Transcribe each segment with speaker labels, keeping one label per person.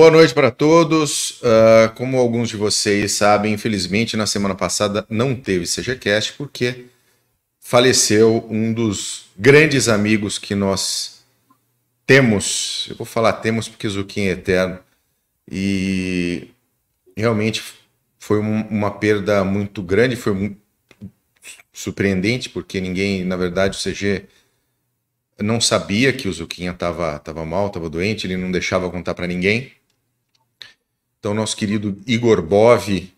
Speaker 1: boa noite para todos. Uh, como alguns de vocês sabem, infelizmente na semana passada não teve CGCast porque faleceu um dos grandes amigos que nós temos. Eu vou falar temos porque Zuquim é eterno. E realmente foi um, uma perda muito grande, foi muito surpreendente porque ninguém, na verdade, o CG não sabia que o Zuquinha estava tava mal, estava doente, ele não deixava contar para ninguém. Então, nosso querido Igor Bov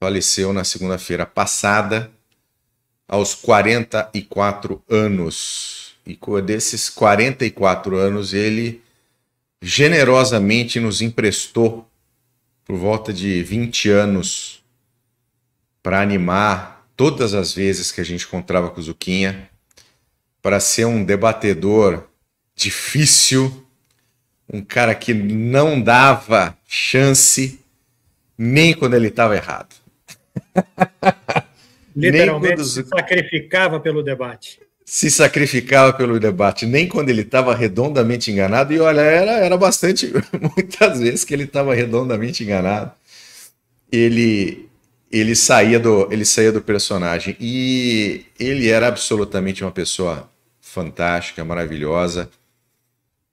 Speaker 1: faleceu na segunda-feira passada, aos 44 anos. E desses 44 anos, ele generosamente nos emprestou por volta de 20 anos para animar todas as vezes que a gente encontrava com o Zuquinha, para ser um debatedor difícil um cara que não dava chance nem quando ele estava errado. Literalmente quando... se
Speaker 2: sacrificava pelo debate.
Speaker 1: Se sacrificava pelo debate, nem quando ele estava redondamente enganado. E olha, era, era bastante, muitas vezes que ele estava redondamente enganado. Ele, ele saía do ele saía do personagem e ele era absolutamente uma pessoa fantástica, maravilhosa.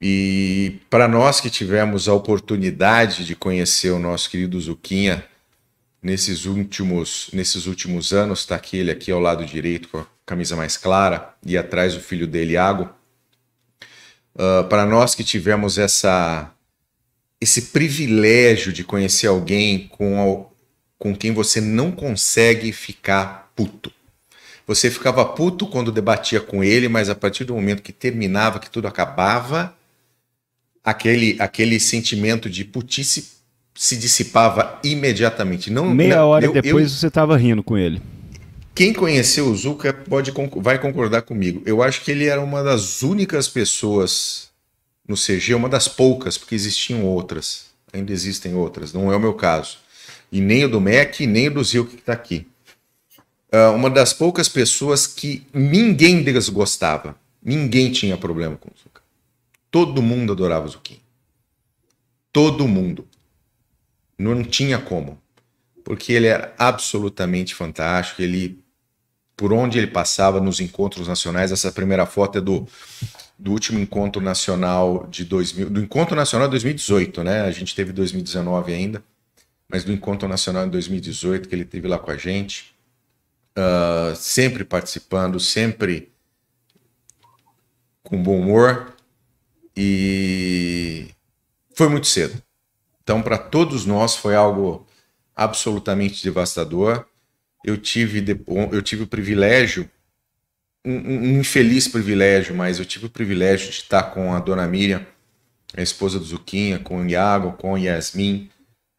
Speaker 1: E para nós que tivemos a oportunidade de conhecer o nosso querido Zuquinha nesses últimos, nesses últimos anos, está aqui ele aqui ao lado direito com a camisa mais clara e atrás o filho dele, Iago. Uh, ah, para nós que tivemos essa esse privilégio de conhecer alguém com, com quem você não consegue ficar puto. Você ficava puto quando debatia com ele, mas a partir do momento que terminava, que tudo acabava, aquele, aquele sentimento de putice se dissipava imediatamente. Não, Meia não, hora eu, depois eu, você estava rindo com ele. Quem conheceu o Zuka pode, vai concordar comigo. Eu acho que ele era uma das únicas pessoas no CG, uma das poucas, porque existiam outras. Ainda existem outras, não é o meu caso. E nem o do MEC, nem o do Zilk que está aqui. Uh, uma das poucas pessoas que ninguém desgostava. Ninguém tinha problema com o Zuka. Todo mundo adorava o Zucchini. Todo mundo. Não tinha como. Porque ele era absolutamente fantástico. Ele, por onde ele passava nos encontros nacionais, essa primeira foto é do, do último encontro nacional de 2000, do encontro nacional de 2018, né? A gente teve 2019 ainda, mas do encontro nacional de 2018 que ele teve lá com a gente, uh, sempre participando, sempre com bom humor e foi muito cedo. Então, para todos nós, foi algo absolutamente devastador. Eu tive, eu tive o privilégio, um, um infeliz privilégio, mas eu tive o privilégio de estar com a dona Miriam, a esposa do Zuquinha, com o Iago, com o Yasmin,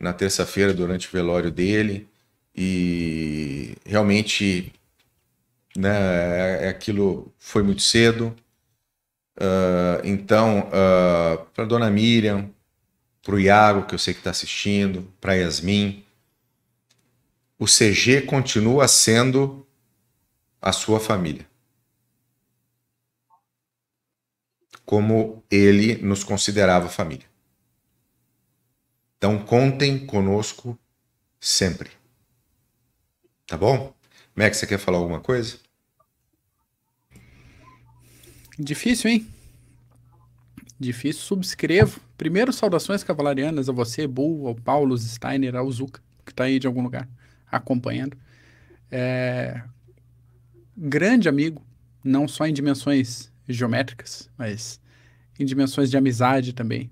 Speaker 1: na terça-feira durante o velório dele. E realmente né, é, é aquilo foi muito cedo. Uh, então, uh, ah, para dona Miriam, para o Iago, que eu sei que está assistindo, para Yasmin, o CG continua sendo a sua família. Como ele nos considerava família. Então, contem conosco sempre. Tá bom? Max, você quer falar alguma coisa?
Speaker 3: Difícil, hein? Difícil, subscrevo. Primeiro, saudações cavalarianas a você, Bull, ao Paulo Steiner, ao Zuka, que está aí de algum lugar acompanhando. É... Grande amigo, não só em dimensões geométricas, mas em dimensões de amizade também.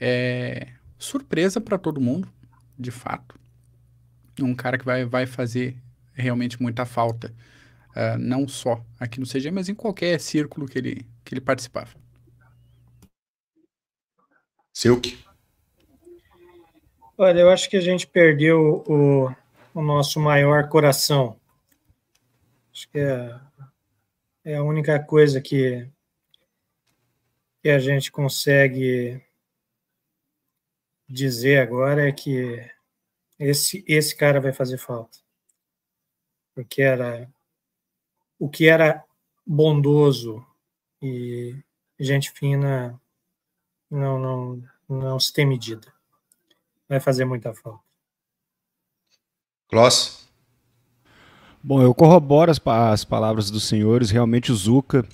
Speaker 3: É... Surpresa para todo mundo, de fato. Um cara que vai, vai fazer realmente muita falta ah, não só aqui no CG, mas em qualquer círculo que ele, que ele participava.
Speaker 1: Silk.
Speaker 2: Olha, eu acho que a gente perdeu o, o nosso maior coração. Acho que é, é a única coisa que, que a gente consegue dizer agora é que esse, esse cara vai fazer falta. Porque era o que era bondoso e gente fina não, não, não se tem medida. Vai fazer muita falta.
Speaker 4: Kloss? Bom, eu corroboro as, as palavras dos senhores. Realmente o Zuka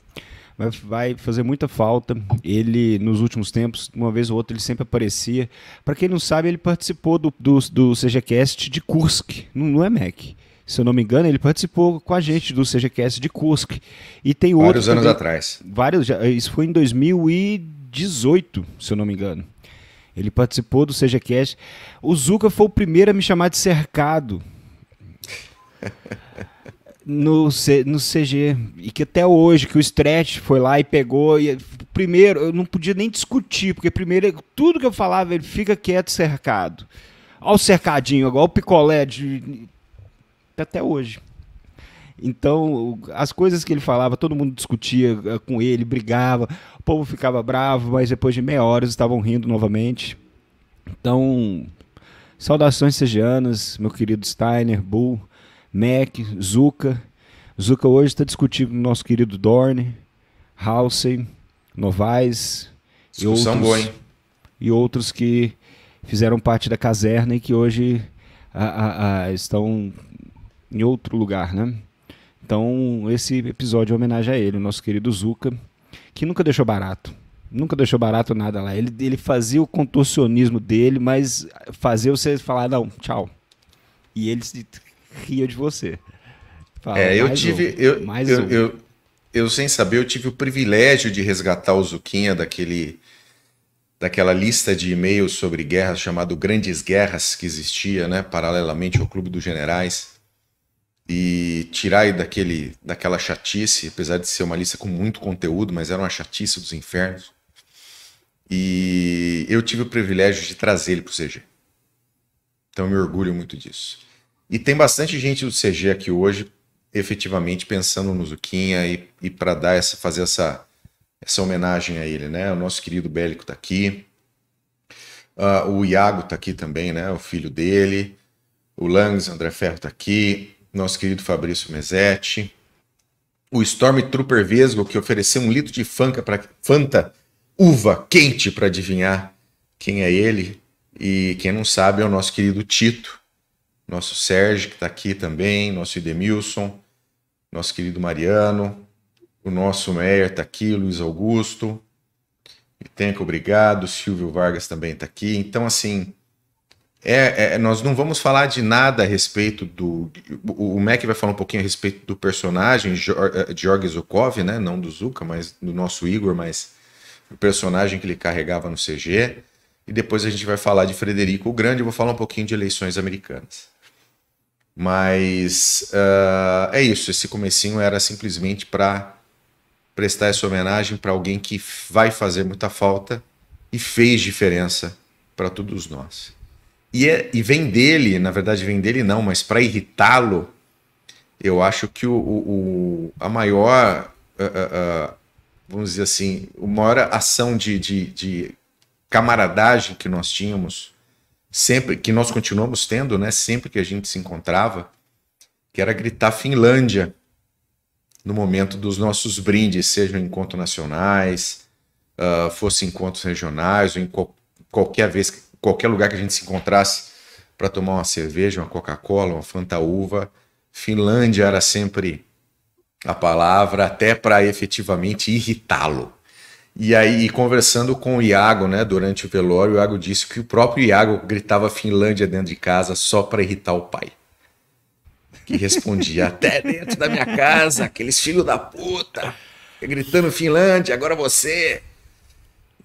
Speaker 4: vai, fazer muita falta. Ele, nos últimos tempos, uma vez ou outra, ele sempre aparecia. Para quem não sabe, ele participou do, do, do CGCast de Kursk, no Emec se eu não me engano, ele participou com a gente do CGQS de Kursk. E tem vários outros. Vários anos atrás. Vários, isso foi em 2018, se eu não me engano. Ele participou do CGCast. O Zuka foi o primeiro a me chamar de cercado. no, C, no CG. E que até hoje, que o Stretch foi lá e pegou. E, primeiro, eu não podia nem discutir, porque primeiro, tudo que eu falava, ele fica quieto cercado. Olha o cercadinho, igual o picolé de Tá até hoje. Então, as coisas que ele falava, todo mundo discutia eh, com ele, brigava, o povo ficava bravo, mas depois de meia hora estavam rindo novamente. Então, saudações sejanas, meu querido Steiner, Bull, Mac, Zuka. Zuka hoje está discutindo com o nosso querido Dorne, Halsey, Novaes e outros, boa, e outros que fizeram parte da caserna e que hoje a, a, a, estão em outro lugar, né? Então, esse episódio é homenagem a ele, o nosso querido Zuka, que nunca deixou barato. Nunca deixou barato nada lá. Ele, ele fazia o contorcionismo dele, mas fazia você falar, não, tchau. E ele se ria de você. Fala, é, eu tive. Um,
Speaker 1: eu, mais eu, um. eu, eu, eu, sem saber, eu tive o privilégio de resgatar o Zuquinha daquele daquela lista de e-mails sobre guerras chamado Grandes Guerras que existia, né, paralelamente ao Clube dos Generais e tirar ele daquele, daquela chatice, apesar de ser uma lista com muito conteúdo, mas era uma chatice dos infernos. E eu tive o privilégio de trazer ele para o CG. Então eu me orgulho muito disso. E tem bastante gente do CG aqui hoje, efetivamente pensando no Zuquinha e, e para dar essa, fazer essa, essa homenagem a ele, né? O nosso querido Bélico está aqui. Uh, o Iago está aqui também, né? O filho dele. O Langs, André Ferro está aqui nosso querido Fabrício Mesetti, o Stormtrooper Vesgo, que ofereceu um litro de fanca pra, Fanta uva quente para adivinhar quem é ele. E quem não sabe é o nosso querido Tito, nosso Sérgio, que está aqui também, nosso Idemilson, nosso querido Mariano, o nosso Meyer está aqui, Luiz Augusto, que obrigado, Silvio Vargas também está aqui. Então, assim, é, é, nós não vamos falar de nada a respeito do. O, Mac vai falar um pouquinho a respeito do personagem, eh, Georg Zukov, né? Não do Zuka, mas do nosso Igor, mas o personagem que ele carregava no CG. E depois a gente vai falar de Frederico o Grande. e vou falar um pouquinho de eleições americanas. Mas uh, é isso. Esse comecinho era simplesmente para prestar essa homenagem para alguém que vai fazer muita falta e fez diferença para todos nós. E, é, e vem dele, na verdade, vem dele não, mas para irritá-lo, eu acho que o, o a maior, uh, uh, vamos dizer assim, a maior ação de, de, de camaradagem que nós tínhamos, sempre que nós continuamos tendo, né, sempre que a gente se encontrava, que era gritar Finlândia no momento dos nossos brindes, sejam encontros nacionais, uh, fossem encontros regionais, ou em co qualquer vez que qualquer lugar que a gente se encontrasse para tomar uma cerveja, uma Coca-Cola, uma Fanta Uva, Finlândia era sempre a palavra, até para efetivamente irritá-lo. E aí, conversando com o Iago, né, durante o velório, o Iago disse que o próprio Iago gritava Finlândia dentro de casa só para irritar o pai. Que respondia: Até dentro da minha casa, aqueles filhos da puta, gritando Finlândia, agora você.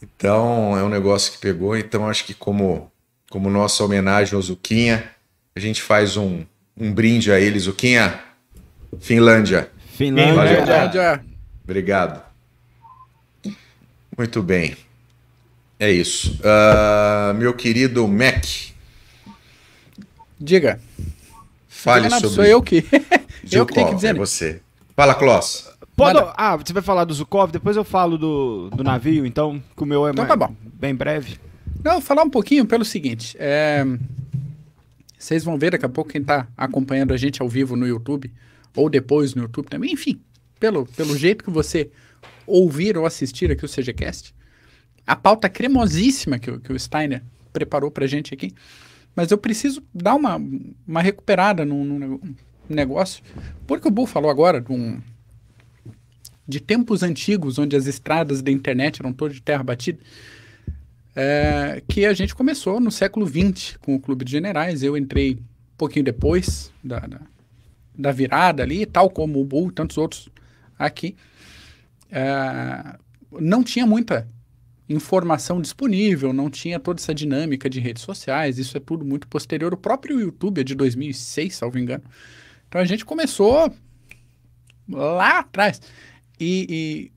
Speaker 1: Então, é um negócio que pegou. Então, acho que como, como nossa homenagem ao Zuquinha, a gente faz um, um brinde a ele. Zuquinha, Finlândia.
Speaker 3: Finlândia. Finlândia.
Speaker 1: Obrigado. Muito bem. É isso. Uh, meu querido Mac. Diga. Fale Diga sobre. Sou eu que. eu que tenho que dizer. É né? você. Fala, Kloss.
Speaker 3: Pode, ah, você vai falar do Zukov, depois eu falo do, do navio, então, que o meu é então, mais, tá bom. bem breve. Não, falar um pouquinho pelo seguinte. É... Vocês vão ver daqui a pouco quem está acompanhando a gente ao vivo no YouTube, ou depois no YouTube também, enfim, pelo, pelo jeito que você ouvir ou assistir aqui o CGCast, a pauta cremosíssima que, que o Steiner preparou para a gente aqui, mas eu preciso dar uma, uma recuperada num, num negócio, porque o Bull falou agora de um, de tempos antigos, onde as estradas da internet eram todas de terra batida, é, que a gente começou no século XX com o Clube de Generais. Eu entrei um pouquinho depois da, da, da virada ali, tal como o Bull e tantos outros aqui. É, não tinha muita informação disponível, não tinha toda essa dinâmica de redes sociais, isso é tudo muito posterior. O próprio YouTube é de 2006, salvo engano. Então a gente começou lá atrás. E, e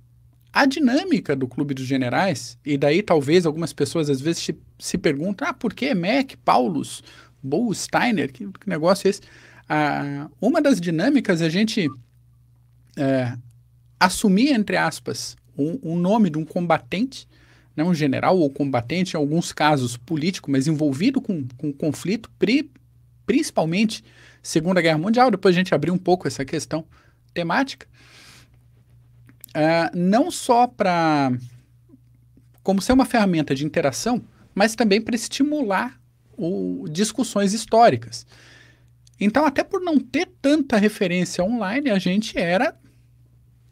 Speaker 3: a dinâmica do Clube dos Generais, e daí talvez algumas pessoas às vezes se, se perguntam, ah, por que Mac, Paulus, Bo Steiner, que, que negócio é esse? Ah, uma das dinâmicas é a gente é, assumir, entre aspas, um, um, nome de um combatente, né, um general ou combatente, em alguns casos político, mas envolvido com, com conflito, pri, principalmente Segunda Guerra Mundial. Depois a gente abriu um pouco essa questão temática uh, não só para como ser uma ferramenta de interação, mas também para estimular o, discussões históricas. Então, até por não ter tanta referência online, a gente era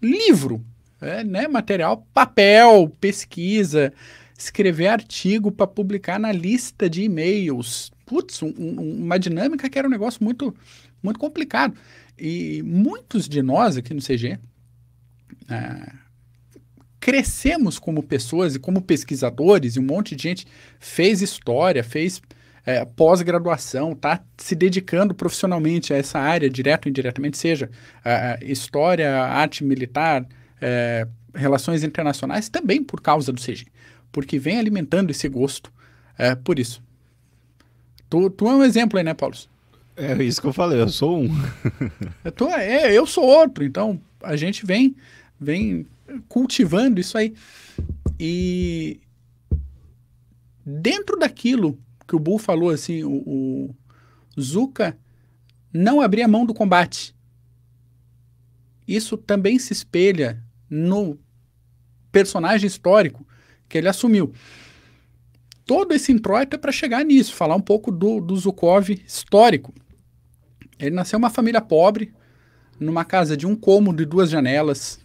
Speaker 3: livro, é, né? material, papel, pesquisa, escrever artigo para publicar na lista de e-mails. Putz, um, um, uma dinâmica que era um negócio muito, muito complicado. E muitos de nós aqui no CG é, crescemos como pessoas e como pesquisadores, e um monte de gente fez história, fez é, pós-graduação, está se dedicando profissionalmente a essa área, direto ou indiretamente, seja é, é, história, arte militar, é, relações internacionais, também por causa do CG, porque vem alimentando esse gosto por isso. Tu, tu é um exemplo aí, né, Paulo? É isso que eu falei, eu sou um. eu, tô, é, eu sou outro, então a gente vem vem cultivando isso aí. E dentro daquilo que o Bull falou, assim, o, o Zuka não abria mão do combate. Isso também se espelha no personagem histórico que ele assumiu. Todo esse introito é para chegar nisso, falar um pouco do, do Zukov histórico. Ele nasceu uma família pobre, numa casa de um cômodo e duas janelas,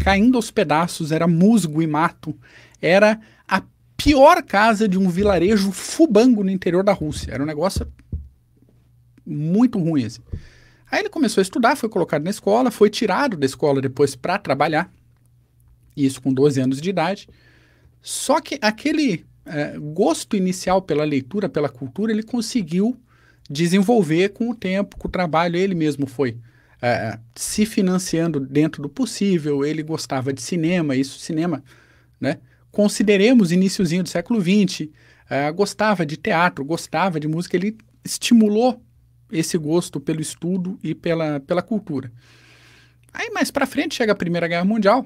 Speaker 3: caindo aos pedaços, era musgo e mato. Era a pior casa de um vilarejo fubango no interior da Rússia. Era um negócio muito ruim, assim. Aí ele começou a estudar, foi colocado na escola, foi tirado da escola depois para trabalhar. Isso com 12 anos de idade. Só que aquele é, gosto inicial pela leitura, pela cultura, ele conseguiu desenvolver com o tempo, com o trabalho. Ele mesmo foi é, é, se financiando dentro do possível, ele gostava de cinema, isso cinema, né? Consideremos iníciozinho do século XX, é, gostava de teatro, gostava de música, ele estimulou esse gosto pelo estudo e pela, pela cultura. Aí mais para frente chega a Primeira Guerra Mundial,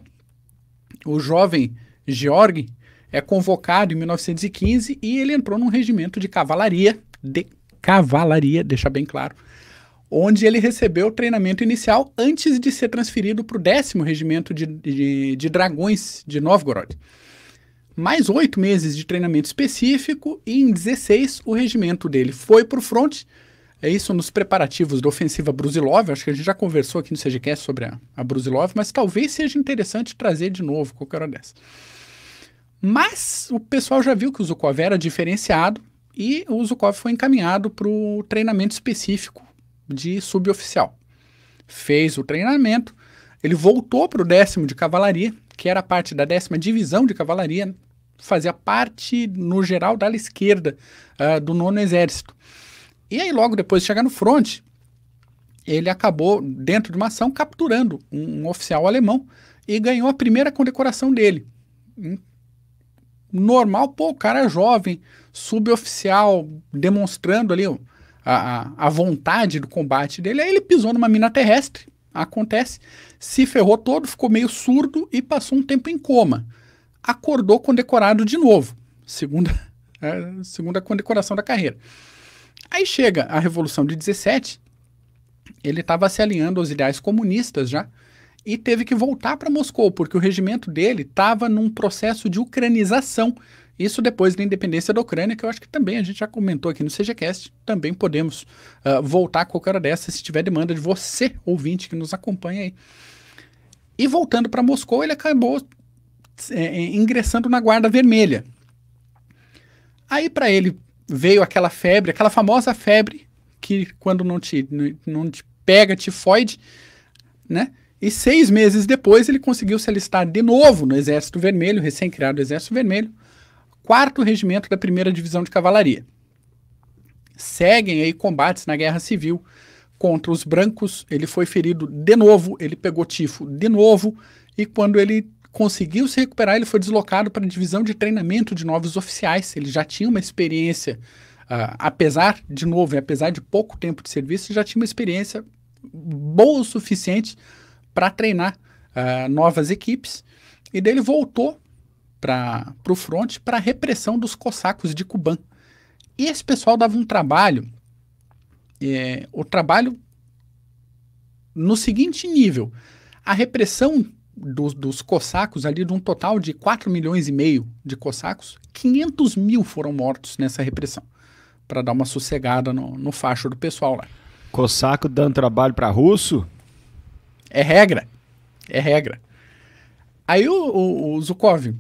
Speaker 3: o jovem Georg é convocado em 1915 e ele entrou num regimento de cavalaria, de cavalaria, deixar bem claro, onde ele recebeu o treinamento inicial antes de ser transferido para o décimo regimento de, de, de dragões de Novgorod. Mais oito meses de treinamento específico e em 16 o regimento dele foi para o fronte, é isso nos preparativos da ofensiva Brusilov. Acho que a gente já conversou aqui no CGCast sobre a, a Brusilov, mas talvez seja interessante trazer de novo qualquer hora dessa. Mas o pessoal já viu que o Zukov era diferenciado e o Zukov foi encaminhado para o treinamento específico de suboficial. Fez o treinamento, ele voltou para o décimo de cavalaria, que era parte da décima divisão de cavalaria, fazia parte, no geral, da ala esquerda uh, do nono exército. E aí, logo depois de chegar no fronte, ele acabou, dentro de uma ação, capturando um, um oficial alemão e ganhou a primeira condecoração dele. Hum, normal, pô, o cara é jovem, suboficial, demonstrando ali, a, a, vontade do combate dele, aí ele pisou numa mina terrestre, acontece, se ferrou todo, ficou meio surdo e passou um tempo em coma. Acordou condecorado de novo, segunda, é, segunda condecoração da carreira. Aí chega a Revolução de 17, ele estava se alinhando aos ideais comunistas já, e teve que voltar para Moscou, porque o regimento dele estava num processo de ucranização, isso depois da independência da Ucrânia, que eu acho que também a gente já comentou aqui no CGCast, também podemos uh, voltar a qualquer hora dessa se tiver demanda de você, ouvinte, que nos acompanha aí. E voltando para Moscou, ele acabou é, é, ingressando na Guarda Vermelha. Aí para ele veio aquela febre, aquela famosa febre que quando não te, não te pega tifoide, né? E seis meses depois ele conseguiu se alistar de novo no Exército Vermelho, recém-criado Exército Vermelho, quarto regimento da primeira divisão de cavalaria. Seguem aí combates na guerra civil contra os brancos. Ele foi ferido de novo, ele pegou tifo de novo, e quando ele conseguiu se recuperar, ele foi deslocado para a divisão de treinamento de novos oficiais. Ele já tinha uma experiência, uh, apesar, de novo, e apesar de pouco tempo de serviço, já tinha uma experiência boa o suficiente para treinar uh, novas equipes. E daí ele voltou para o fronte para a repressão dos cosacos de Kuban. E esse pessoal dava um trabalho, é, o trabalho no seguinte nível: a repressão dos, dos ali de um total de 4 milhões e meio de cosacos 500 mil foram mortos nessa repressão, para dar uma sossegada no, no facho do pessoal lá. Cossaco dando trabalho para russo? É regra. É regra. Aí o, o, o Zukov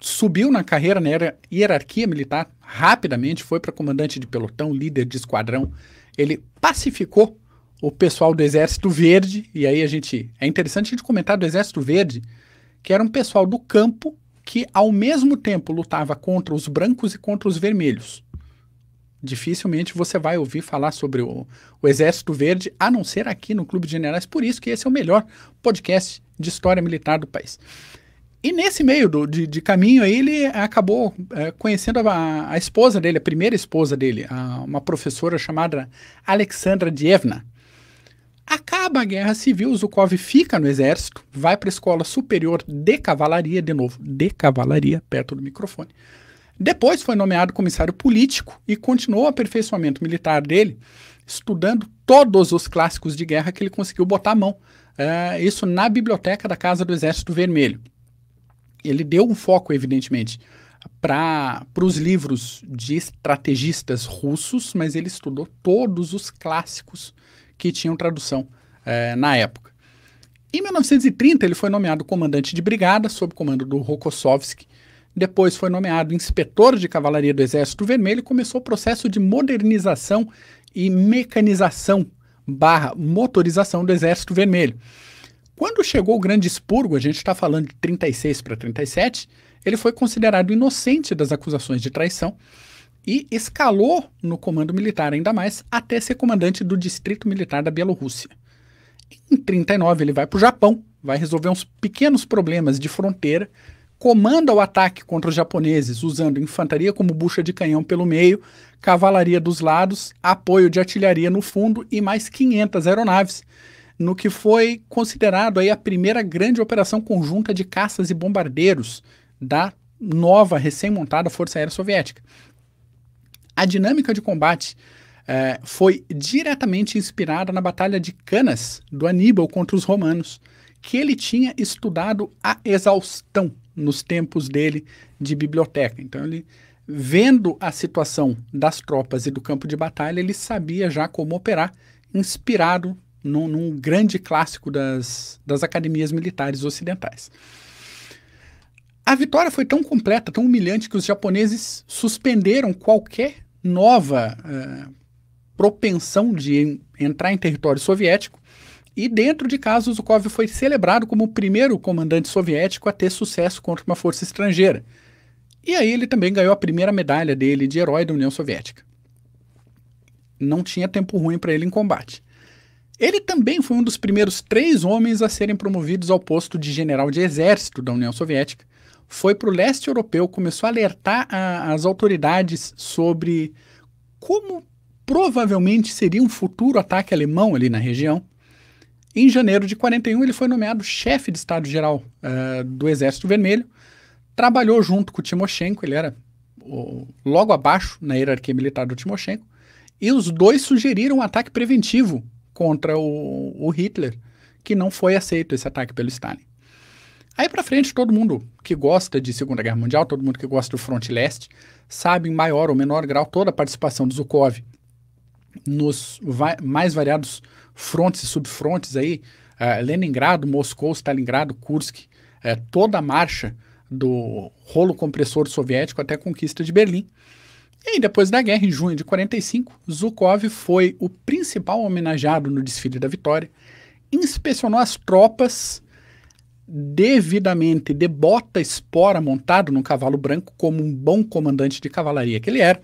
Speaker 3: subiu na carreira, na hierarquia militar, rapidamente, foi para comandante de pelotão, líder de esquadrão. Ele pacificou o pessoal do Exército Verde, e aí a gente. É interessante a gente comentar do Exército Verde, que era um pessoal do campo que, ao mesmo tempo, lutava contra os brancos e contra os vermelhos. Dificilmente você vai ouvir falar sobre o, o Exército Verde, a não ser aqui no Clube de Generais, por isso que esse é o melhor podcast de história militar do país. E nesse meio do, de, de caminho aí, ele acabou é, conhecendo a, a, esposa dele, a primeira esposa dele, a, uma professora chamada Alexandra Dievna. Acaba a guerra civil, Zukov fica no exército, vai para a escola superior de cavalaria, de novo, de cavalaria, perto do microfone. Depois foi nomeado comissário político e continuou o aperfeiçoamento militar dele, estudando todos os clássicos de guerra que ele conseguiu botar a mão. É, isso na biblioteca da Casa do Exército Vermelho ele deu um foco, evidentemente, para os livros de estrategistas russos, mas ele estudou todos os clássicos que tinham tradução é, na época. Em 1930, ele foi nomeado comandante de brigada, sob comando do Rokossovski. Depois foi nomeado inspetor de cavalaria do Exército Vermelho e começou o processo de modernização e mecanização barra motorização do Exército Vermelho. Quando chegou o grande expurgo, a gente está falando de 36 para 37, ele foi considerado inocente das acusações de traição e escalou no comando militar ainda mais até ser comandante do Distrito Militar da Bielorrússia. Em 39 ele vai para o Japão, vai resolver uns pequenos problemas de fronteira, comanda o ataque contra os japoneses usando infantaria como bucha de canhão pelo meio, cavalaria dos lados, apoio de artilharia no fundo e mais 500 aeronaves no que foi considerado aí a primeira grande operação conjunta de caças e bombardeiros da nova, recém-montada Força Aérea Soviética. A dinâmica de combate eh, foi diretamente inspirada na Batalha de Canas do Aníbal contra os romanos, que ele tinha estudado a exaustão nos tempos dele de biblioteca. Então, ele, vendo a situação das tropas e do campo de batalha, ele sabia já como operar, inspirado num, num grande clássico das, das academias militares ocidentais. A vitória foi tão completa, tão humilhante, que os japoneses suspenderam qualquer nova uh, propensão de em, entrar em território soviético. E dentro de casa, Zukov foi celebrado como o primeiro comandante soviético a ter sucesso contra uma força estrangeira. E aí ele também ganhou a primeira medalha dele de herói da União Soviética. Não tinha tempo ruim para ele em combate. Ele também foi um dos primeiros três homens a serem promovidos ao posto de general de exército da União Soviética. Foi para o leste europeu, começou a alertar a, as autoridades sobre como provavelmente seria um futuro ataque alemão ali na região. Em janeiro de 41, ele foi nomeado chefe de Estado-Geral uh, do Exército Vermelho. Trabalhou junto com Timoshenko, ele era o, logo abaixo na hierarquia militar do Timoshenko. E os dois sugeriram um ataque preventivo contra o, o Hitler, que não foi aceito esse ataque pelo Stalin. Aí para frente, todo mundo que gosta de Segunda Guerra Mundial, todo mundo que gosta do Fronte Leste, sabe em maior ou menor grau toda a participação do Zukov nos va mais variados frontes e subfrontes aí, uh, Leningrado, Moscou, Stalingrado, Kursk, uh, toda a marcha do rolo compressor soviético até a conquista de Berlim. E aí, depois da guerra, em junho de 45, Zhukov foi o principal homenageado no desfile da vitória, inspecionou as tropas devidamente de bota espora montado num cavalo branco como um bom comandante de cavalaria que ele era.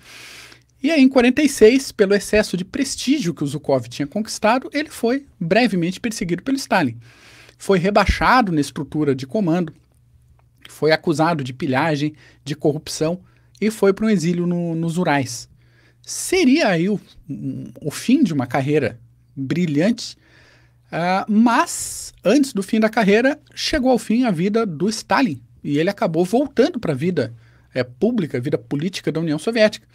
Speaker 3: E aí, em 46, pelo excesso de prestígio que o Zhukov tinha conquistado, ele foi brevemente perseguido pelo Stalin. Foi rebaixado na estrutura de comando, foi acusado de pilhagem, de corrupção e foi para um exílio no, nos Urais. Seria aí o, o fim de uma carreira brilhante, uh, mas antes do fim da carreira, chegou ao fim a vida do Stalin e ele acabou voltando para a vida é, pública, vida política da União Soviética.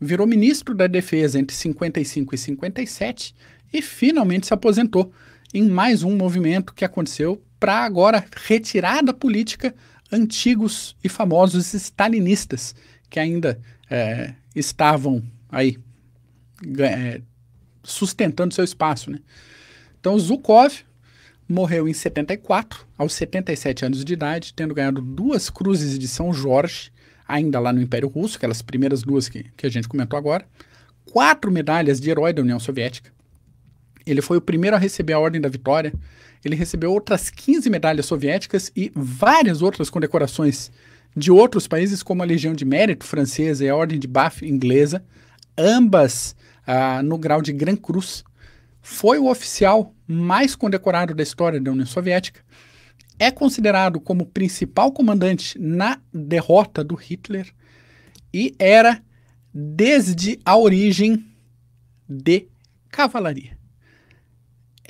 Speaker 3: Virou ministro da Defesa entre 55 e 57 e finalmente se aposentou em mais um movimento que aconteceu para agora retirar da política antigos e famosos stalinistas que ainda é, estavam aí é, sustentando seu espaço. Né? Então, Zukov morreu em 74, aos 77 anos de idade, tendo ganhado duas cruzes de São Jorge, ainda lá no Império Russo, aquelas primeiras duas que, que a gente comentou agora, quatro medalhas de herói da União Soviética. Ele foi o primeiro a receber a Ordem da Vitória. Ele recebeu outras 15 medalhas soviéticas e várias outras condecorações de outros países, como a Legião de Mérito francesa e a Ordem de Bath inglesa, ambas ah, no grau de Gran Cruz. Foi o oficial mais condecorado da história da União Soviética. É considerado como principal comandante na derrota do Hitler e era, desde a origem, de cavalaria.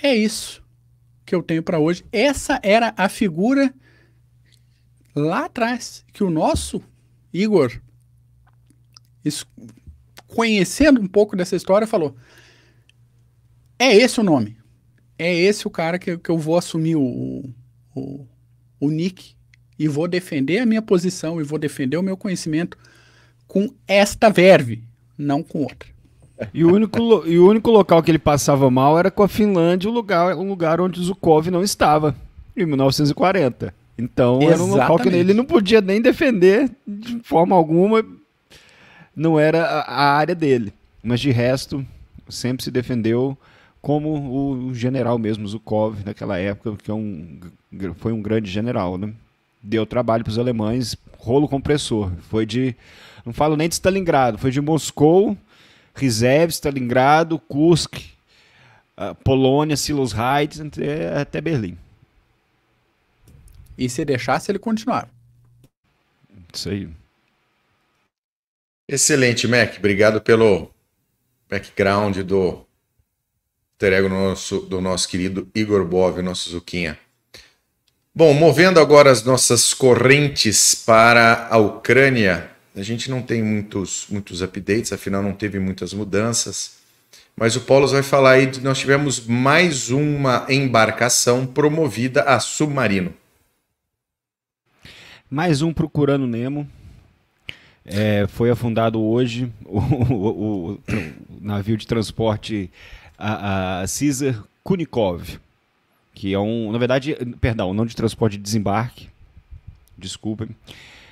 Speaker 3: É isso que eu tenho para hoje. Essa era a figura lá atrás que o nosso Igor, isso, conhecendo um pouco dessa história, falou: é esse o nome. É esse o cara que, que eu vou assumir o, o, o nick e vou defender a minha posição e vou defender o meu conhecimento com esta verve, não com outra. E o, único, e o único local que ele passava mal era com a
Speaker 4: Finlândia, o lugar, o lugar onde Zukov não estava, em 1940. Então Exatamente. era um local que ele não podia nem defender de forma alguma, não era a área dele. Mas de resto, sempre se defendeu como o general mesmo, Zukov, naquela época, que é um, foi um grande general. Né? Deu trabalho para os alemães, rolo compressor. Foi de, não falo nem de Stalingrado, foi de Moscou, Rizev, Stalingrado, Kursk, ah, Polônia, Silos Heights, até, até Berlim. E se deixasse,
Speaker 3: ele continuava.
Speaker 1: Isso aí. Excelente, Mac. Obrigado pelo background do terego nosso, do nosso querido Igor Bov, nosso Zuquinha. Bom, movendo agora as nossas correntes para a Ucrânia, a gente não tem muitos, muitos updates, afinal não teve muitas mudanças. Mas o Paulo vai falar aí, nós tivemos mais uma embarcação promovida a submarino.
Speaker 4: Mais um Procurando Nemo. É, foi afundado hoje o, o, o, o navio de transporte a, a Caesar Kunikov, que é um, na verdade, perdão, não de transporte de desembarque, desculpem,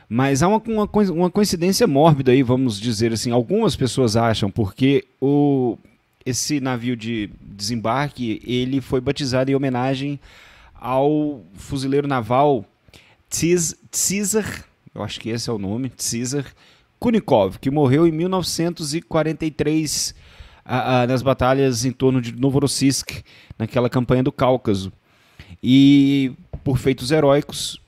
Speaker 4: mas há uma, uma, uma coincidência mórbida aí, vamos dizer assim, algumas pessoas acham, porque o, esse navio de desembarque, ele foi batizado em homenagem ao fuzileiro naval Caesar, eu acho que esse é o nome, Caesar Kunikov, que morreu em 1943 nas batalhas em torno de Novorossiysk, naquela campanha do Cáucaso. E por feitos heróicos,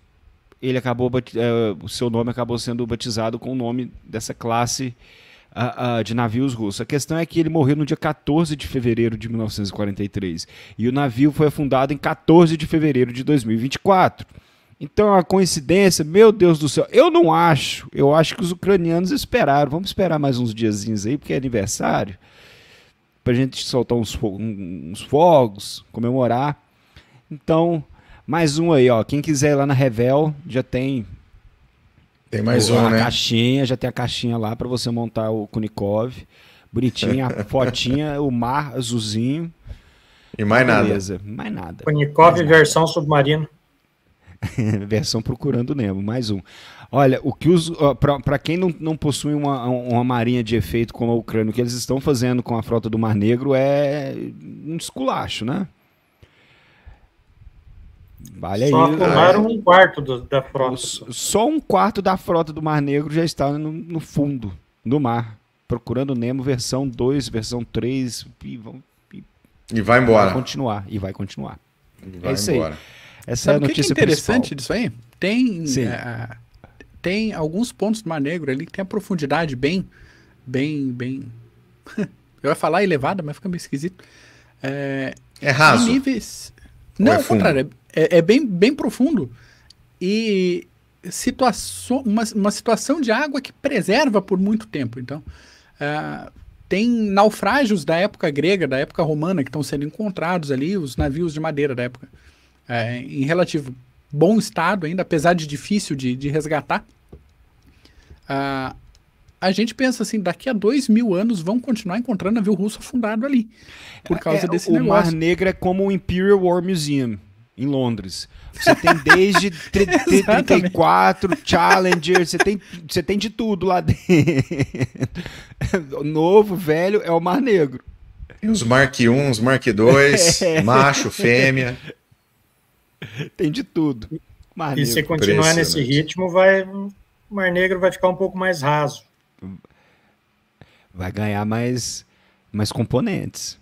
Speaker 4: ele acabou uh, o seu nome acabou sendo batizado com o nome dessa classe uh, uh, de navios russos. A questão é que ele morreu no dia 14 de fevereiro de 1943 e o navio foi afundado em 14 de fevereiro de 2024. Então é uma coincidência, meu Deus do céu. Eu não acho, eu acho que os ucranianos esperaram. Vamos esperar mais uns diazinhos aí, porque é aniversário, para a gente soltar uns, uns fogos, comemorar. Então, mais um aí, ó. Quem quiser ir lá na Revel, já tem. Tem mais um, né? caixinha, já tem a caixinha lá para você montar o Kunikov. Bonitinha, a fotinha, o mar azulzinho. E mais Beleza. nada. Beleza, mais nada. Kunikov nada.
Speaker 2: versão submarino.
Speaker 4: Versão Procurando Nemo, mais um. Olha, o que os para quem não, não possui uma, uma marinha de efeito como a Ucrânia, o que eles estão fazendo com a frota do Mar Negro é um esculacho, né?
Speaker 2: Vale só aí, tomaram é, um quarto do, da frota. só
Speaker 4: um quarto da frota do Mar Negro já está no, no fundo do mar. Procurando Nemo, versão 2, versão 3.
Speaker 1: E, vão, e, e vai embora. Vai
Speaker 4: continuar. E vai continuar. E vai é isso embora. aí. Essa Sabe é a notícia que é interessante principal. disso
Speaker 3: aí? Tem, uh, tem alguns pontos do Mar Negro ali que tem a profundidade bem, bem, bem... Eu ia falar elevada, mas fica meio esquisito. É, é raso. Níveis... Não, é ao contrário. É, é, bem, bem profundo. E situação, uma, uma situação de água que preserva por muito tempo. Então, uh, tem naufrágios da época grega, da época romana, que estão sendo encontrados ali, os navios de madeira da época é, em relativo bom estado ainda, apesar de difícil de, de resgatar, uh, a gente pensa assim, daqui a dois mil anos vão continuar encontrando navio russo afundado ali, por é, causa é, desse o negócio. O Mar Negro
Speaker 4: é como o Imperial War Museum, em Londres. Você tem desde 34, Challenger, você tem, você tem de tudo lá dentro. Novo, velho, é o Mar Negro.
Speaker 1: os Mark I, os Mark II, é. macho, fêmea.
Speaker 2: Tem de tudo. Mar
Speaker 4: e se continuar
Speaker 1: nesse
Speaker 2: ritmo, vai, o Mar Negro vai ficar um pouco mais raso.
Speaker 4: Vai ganhar mais, mais componentes.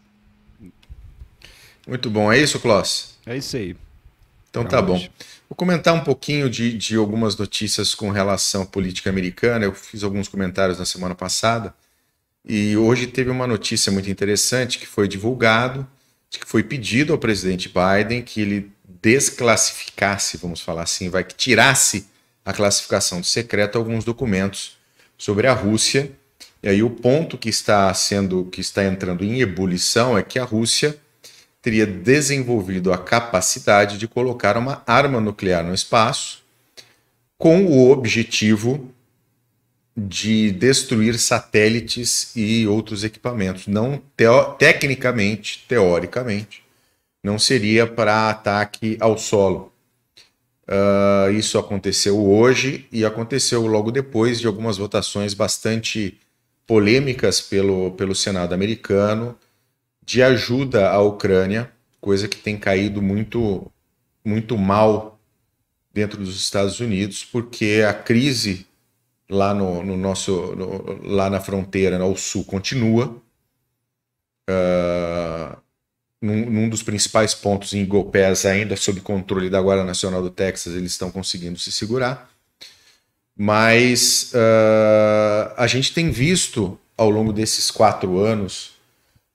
Speaker 1: Muito bom. É isso, Kloss? É isso aí. Então pra tá hoje. bom. Vou comentar um pouquinho de, de algumas notícias com relação à política americana. Eu fiz alguns comentários na semana passada. E hoje teve uma notícia muito interessante que foi divulgado, que foi pedido ao presidente Biden que ele desclassificasse, vamos falar assim, vai que tirasse a classificação de secreto alguns documentos sobre a Rússia. E aí o ponto que está sendo que está entrando em ebulição é que a Rússia teria desenvolvido a capacidade de colocar uma arma nuclear no espaço com o objetivo de destruir satélites e outros equipamentos, não teo tecnicamente, teoricamente, não seria para ataque ao solo. Uh, isso aconteceu hoje e aconteceu logo depois de algumas votações bastante polêmicas pelo, pelo Senado americano de ajuda à Ucrânia, coisa que tem caído muito, muito mal dentro dos Estados Unidos, porque a crise lá no, no nosso no, lá na fronteira ao sul continua. Uh, num, num, dos principais pontos em Golpes ainda sob controle da Guarda Nacional do Texas, eles estão conseguindo se segurar. Mas uh, a gente tem visto ao longo desses quatro anos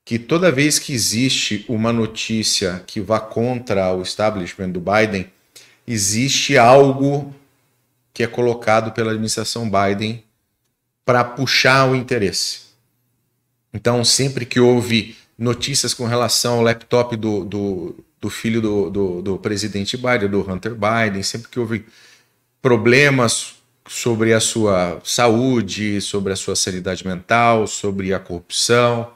Speaker 1: que toda vez que existe uma notícia que vá contra o establishment do Biden, existe algo que é colocado pela administração Biden para puxar o interesse. Então, sempre que houve notícias com relação ao laptop do, do, do filho do, do, do, presidente Biden, do Hunter Biden, sempre que houve problemas sobre a sua saúde, sobre a sua sanidade mental, sobre a corrupção,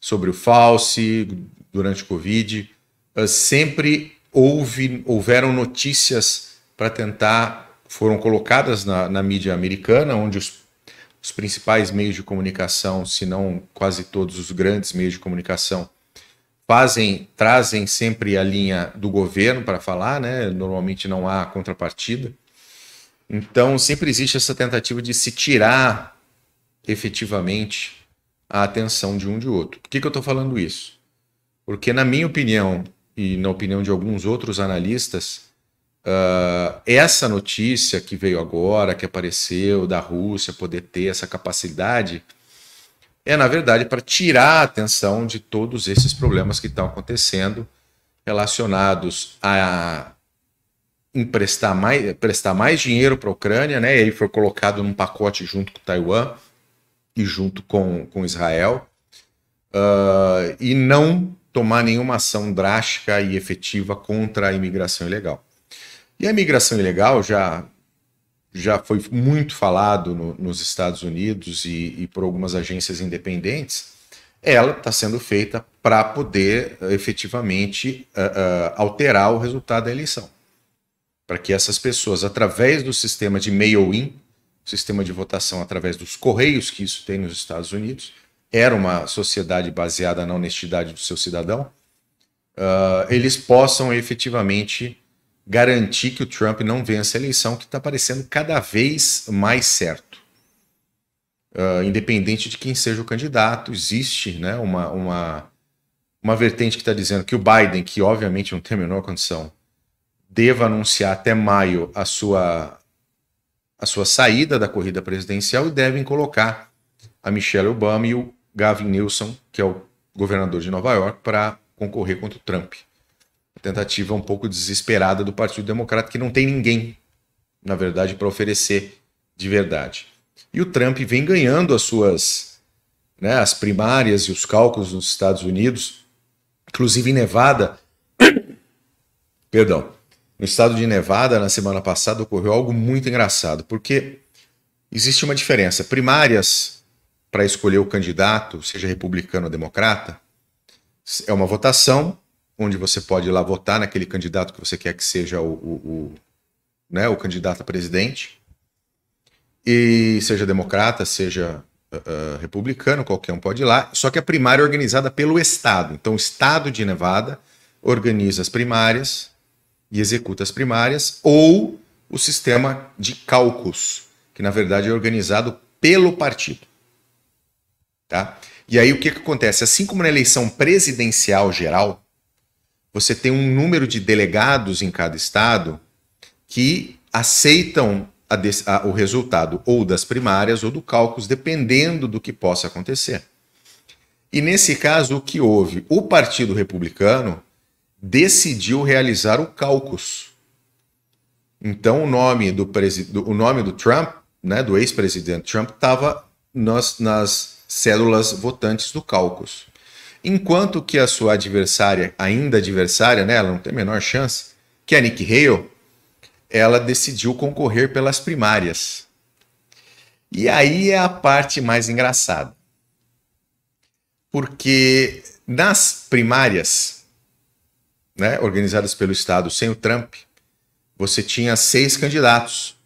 Speaker 1: sobre o false durante o Covid, eh, sempre houve, houveram notícias para tentar, foram colocadas na, na mídia americana, onde os os principais meios de comunicação, se não quase todos os grandes meios de comunicação, fazem, trazem sempre a linha do governo para falar, né? Normalmente não há contrapartida. Então sempre existe essa tentativa de se tirar efetivamente a atenção de um de outro. Por que, que eu estou falando isso? Porque, na minha opinião, e na opinião de alguns outros analistas, Uh, essa notícia que veio agora, que apareceu, da Rússia poder ter essa capacidade, é na verdade para tirar a atenção de todos esses problemas que estão acontecendo relacionados a emprestar mais, prestar mais dinheiro para a Ucrânia, né? E aí foi colocado num pacote junto com Taiwan e junto com, com Israel, uh, e não tomar nenhuma ação drástica e efetiva contra a imigração ilegal. E a imigração ilegal já, já foi muito falado no, nos Estados Unidos e, e por algumas agências independentes ela está sendo feita para poder eh, efetivamente uh, uh, alterar o resultado da eleição. Para que essas pessoas, através do sistema de mail-in, sistema de votação através dos correios que isso tem nos Estados Unidos, era uma sociedade baseada na honestidade do seu cidadão, uh, eles possam efetivamente garantir que o Trump não vença a eleição, que está parecendo cada vez mais certo. Uh, independente de quem seja o candidato, existe né, uma, uma, uma vertente que está dizendo que o Biden, que obviamente não terminou a condição, deva anunciar até maio a sua, a sua saída da corrida presidencial e devem colocar a Michelle Obama e o Gavin Newsom, que é o governador de Nova York, para concorrer contra o Trump tentativa um pouco desesperada do Partido Democrata, que não tem ninguém, na verdade, para oferecer de verdade. E o Trump vem ganhando as suas né, as primárias e os cálculos nos Estados Unidos, inclusive em Nevada. Perdão. No estado de Nevada, na semana passada, ocorreu algo muito engraçado, porque existe uma diferença. Primárias para escolher o candidato, seja republicano ou democrata, é uma votação onde você pode ir lá votar naquele candidato que você quer que seja o, o, o né, o candidato a presidente. E seja democrata, seja Uh, republicano, qualquer um pode ir lá, só que a primária é organizada pelo Estado. Então, o Estado de Nevada organiza as primárias e executa as primárias, ou o sistema de cálculos, que na verdade é organizado pelo partido. Tá? E aí o que, que acontece? Assim como na eleição presidencial geral, você tem um número de delegados em cada estado que aceitam a, a, o resultado ou das primárias ou do cálculo, dependendo do que possa acontecer. E nesse caso, o que houve? O Partido Republicano decidiu realizar o cálculo. Então, o nome do, o nome do Trump, né, do ex-presidente Trump, estava nas, nas células votantes do cálculo enquanto que a sua adversária, ainda adversária, né, ela não tem a menor chance, que é a Nick Hale, ela decidiu concorrer pelas primárias. E aí é a parte mais engraçada. Porque nas primárias, né, organizadas pelo Estado sem o Trump, você tinha seis candidatos.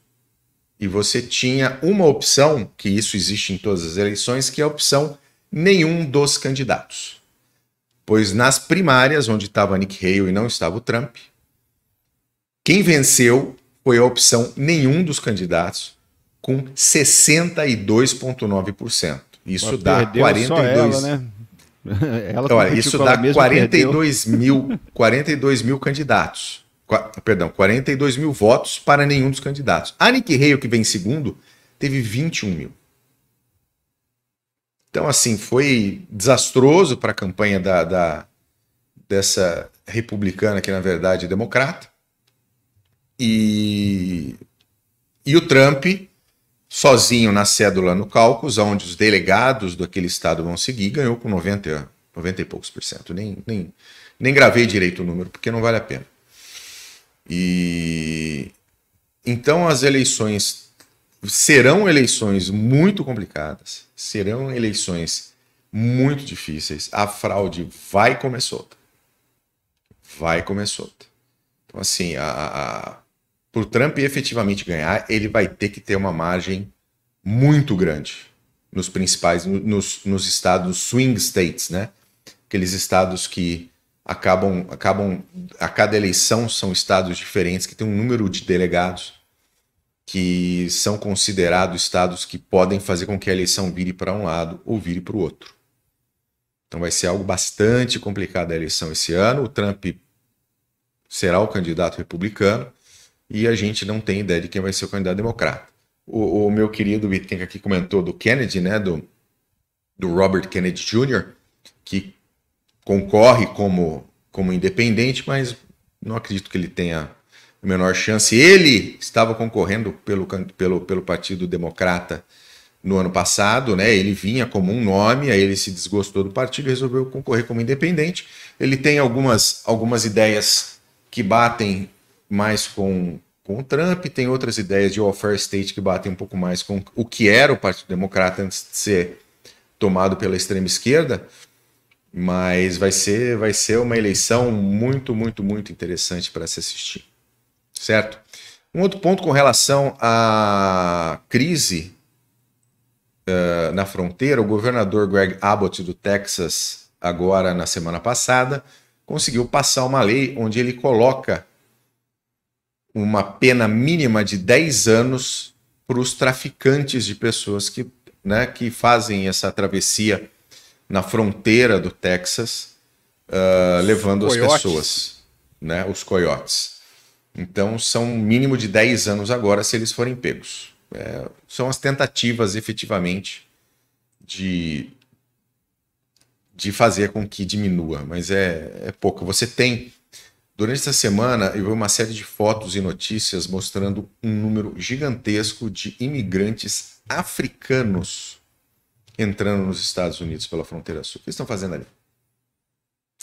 Speaker 1: E você tinha uma opção, que isso existe em todas as eleições, que é a opção nenhum dos candidatos pois nas primárias, onde estava Nick Hale e não estava o Trump, quem venceu foi a opção nenhum dos candidatos, com 62,9%. Isso Mas dá 42. Ela, né?
Speaker 4: ela então, olha, isso dá 42
Speaker 1: perdeu. mil, 42 mil candidatos. Qua, perdão, 42 mil votos para nenhum dos candidatos. A Nick Hale, que vem segundo, teve 21 mil. Então, assim, foi desastroso para a campanha da, da, dessa republicana, que na verdade é democrata. E, e o Trump, sozinho na cédula no caucus, onde os delegados daquele estado vão seguir, ganhou com 90, 90 e poucos por cento. Nem, nem, nem gravei direito o número, porque não vale a pena. E então as eleições serão eleições muito complicadas serão eleições muito difíceis. A fraude vai começar Vai começar Então, assim, a, a, para o Trump efetivamente ganhar, ele vai ter que ter uma margem muito grande nos principais, nos, nos estados swing states, né? Aqueles estados que acabam, acabam, a cada eleição são estados diferentes, que tem um número de delegados que são considerados estados que podem fazer com que a eleição vire para um lado ou vire para o outro. Então vai ser algo bastante complicado a eleição esse ano. O Trump será o candidato republicano e a gente não tem ideia de quem vai ser o candidato democrata. O, o meu querido que aqui comentou do Kennedy, né, do, do Robert Kennedy Jr., que concorre como, como independente, mas não acredito que ele tenha menor chance. Ele estava concorrendo pelo, pelo, pelo Partido Democrata no ano passado, né? Ele vinha como um nome, aí ele se desgostou do partido e resolveu concorrer como independente. Ele tem algumas, algumas ideias que batem mais com, com o Trump, tem outras ideias de welfare state que batem um pouco mais com o que era o Partido Democrata antes de ser tomado pela extrema esquerda. Mas vai ser, vai ser uma eleição muito, muito, muito interessante para se assistir certo? Um outro ponto com relação à crise uh, na fronteira, o governador Greg Abbott do Texas, agora na semana passada, conseguiu passar uma lei onde ele coloca uma pena mínima de 10 anos para os traficantes de pessoas que, né, que fazem essa travessia na fronteira do Texas, uh, levando coiotes. as pessoas, né, os coiotes. Então, são um mínimo de 10 anos agora se eles forem pegos. É, são as tentativas, efetivamente, de, de fazer com que diminua, mas é, é pouco. Você tem, durante essa semana, eu vi uma série de fotos e notícias mostrando um número gigantesco de imigrantes africanos entrando nos Estados Unidos pela fronteira sul. O que eles estão fazendo ali?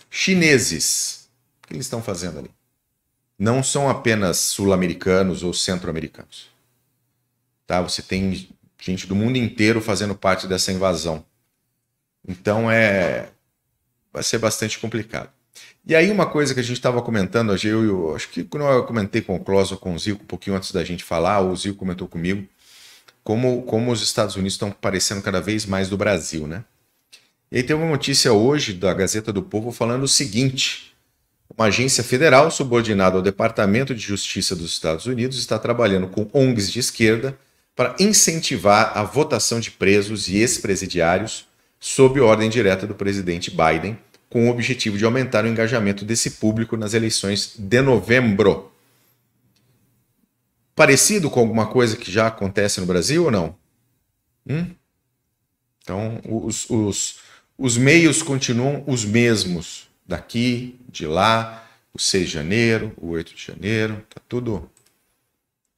Speaker 1: Chineses. O que eles estão fazendo ali? não são apenas sul-americanos ou centro-americanos. Tá? Você tem gente do mundo inteiro fazendo parte dessa invasão. Então é vai ser bastante complicado. E aí uma coisa que a gente estava comentando, hoje eu, eu acho que quando eu comentei com o Clóvis ou com o Zico um pouquinho antes da gente falar, o Zico comentou comigo como como os Estados Unidos estão parecendo cada vez mais do Brasil, né? E aí tem uma notícia hoje da Gazeta do Povo falando o seguinte, uma agência federal subordinada ao Departamento de Justiça dos Estados Unidos está trabalhando com ONGs de esquerda para incentivar a votação de presos e ex-presidiários sob ordem direta do presidente Biden, com o objetivo de aumentar o engajamento desse público nas eleições de novembro. Parecido com alguma coisa que já acontece no Brasil ou não? Hum? Então, os, os, os meios continuam os mesmos daqui, de lá, o 6 de janeiro, o 8 de janeiro, tá tudo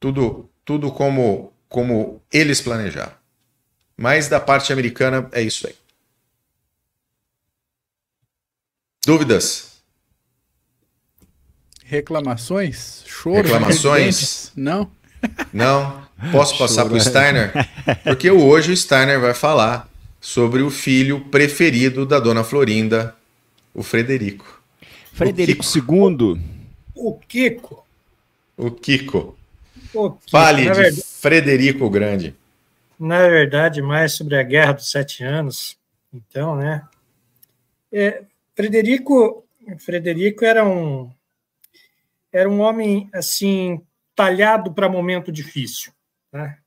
Speaker 1: tudo tudo como como eles planejaram. Mas da parte americana é isso aí. Dúvidas?
Speaker 3: Reclamações? Choro? Reclamações? Não.
Speaker 1: Não. Posso passar para o Steiner? Porque hoje o Steiner vai falar sobre o filho preferido da dona Florinda, o Frederico. Frederico II.
Speaker 2: O Kiko.
Speaker 1: O Kiko.
Speaker 2: O Kiko. Fale na de verdade,
Speaker 1: Frederico o Grande.
Speaker 2: Na verdade, mais sobre a Guerra dos Sete Anos. Então, né? É, Frederico, Frederico era um era um homem assim talhado para momento difícil. Né?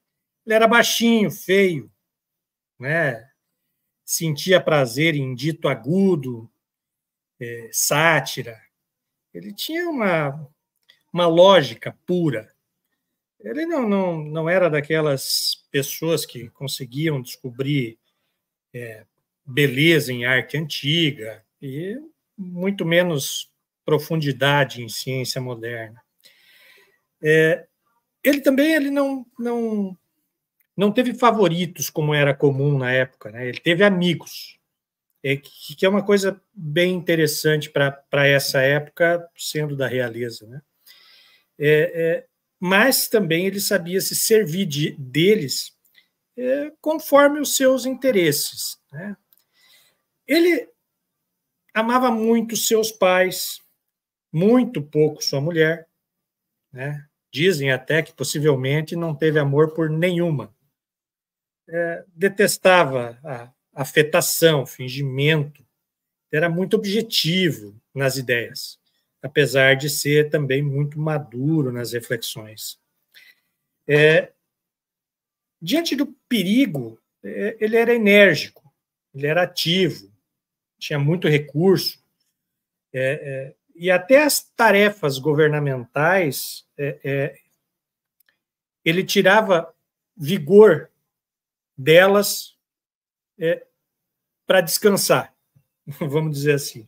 Speaker 2: Ele era baixinho, feio, né? sentia prazer em dito agudo, é, sátira. Ele tinha uma, uma lógica pura. Ele não, não, não era daquelas pessoas que conseguiam descobrir é, beleza em arte antiga e muito menos profundidade em ciência moderna. É, ele também ele não, não, não teve favoritos como era comum na época, né? ele teve amigos é, que, que é uma coisa bem interessante para essa época, sendo da realeza. Né? É, é, mas também ele sabia se servir de, deles é, conforme os seus interesses. Né? Ele amava muito seus pais, muito pouco sua mulher. Né? Dizem até que possivelmente não teve amor por nenhuma. É, detestava a afetação, fingimento. Então, era muito objetivo nas ideias, apesar de ser também muito maduro nas reflexões. É, diante do perigo, é, ele era enérgico, ele era ativo, tinha muito recurso. É, é e até as tarefas governamentais, é, é, ele tirava vigor delas é, para descansar, vamos dizer assim.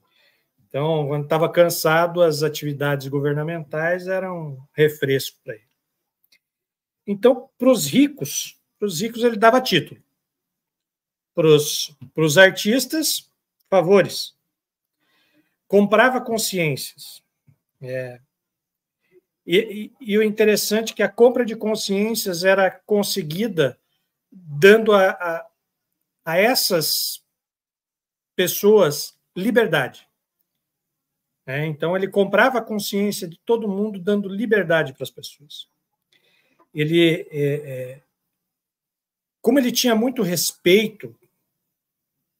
Speaker 2: Então, quando estava cansado, as atividades governamentais eram refresco para ele. Então, para os ricos, para os ricos ele dava título. Para os artistas, favores. Comprava consciências. É. E, e, e, o interessante é que a compra de consciências era conseguida dando a, a, a essas pessoas liberdade. É, então, ele comprava a consciência de todo mundo, dando liberdade para as pessoas. Ele, é, é, como ele tinha muito respeito,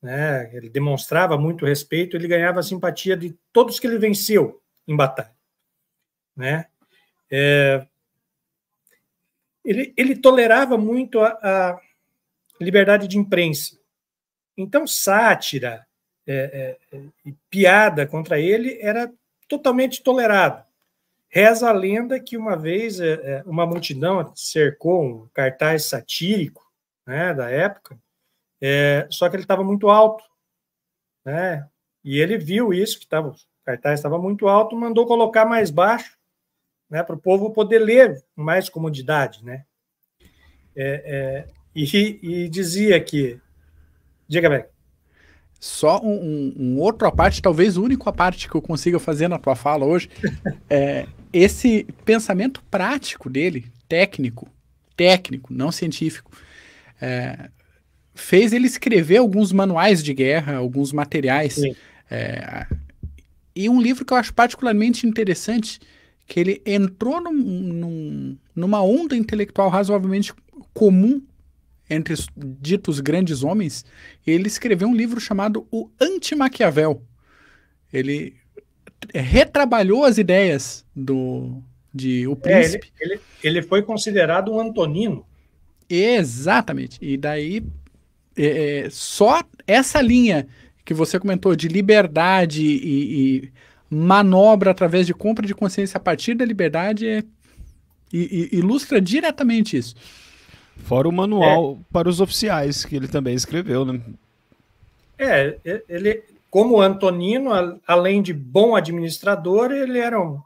Speaker 2: né, ele demonstrava muito respeito, ele ganhava a simpatia de todos que ele venceu em batalha. Né? É, ele, ele tolerava muito a, a liberdade de imprensa. Então, sátira é, é, e piada contra ele era totalmente tolerado. Reza a lenda que uma vez é, é uma multidão cercou um cartaz satírico né, da época, é, só que ele estava muito alto. Né, e ele viu isso, que tava, o cartaz estava muito alto, mandou colocar mais baixo né, para o povo poder ler com mais comodidade. Né.
Speaker 3: É, é, e, e dizia que. Diga, Beck. Só um, um, um, outro parte, talvez o único a parte que eu consiga fazer na tua fala hoje, é esse pensamento prático dele, técnico, técnico, não científico, é, fez ele escrever alguns manuais de guerra, alguns materiais. É, e um livro que eu acho particularmente interessante, que ele entrou num, num, numa onda intelectual razoavelmente comum entre os ditos grandes homens, ele escreveu um livro chamado O Anti-Maquiavel. Ele retrabalhou as ideias do de O Príncipe. É, ele, ele, ele, foi considerado um antonino. Exatamente. E daí, é, é, só essa linha que você comentou de liberdade e, e manobra através de compra de consciência a partir da liberdade é, e, e, ilustra diretamente isso. Fora o manual é. para os oficiais, que ele também escreveu, né?
Speaker 2: É, ele, como Antonino, além de bom administrador, ele era um,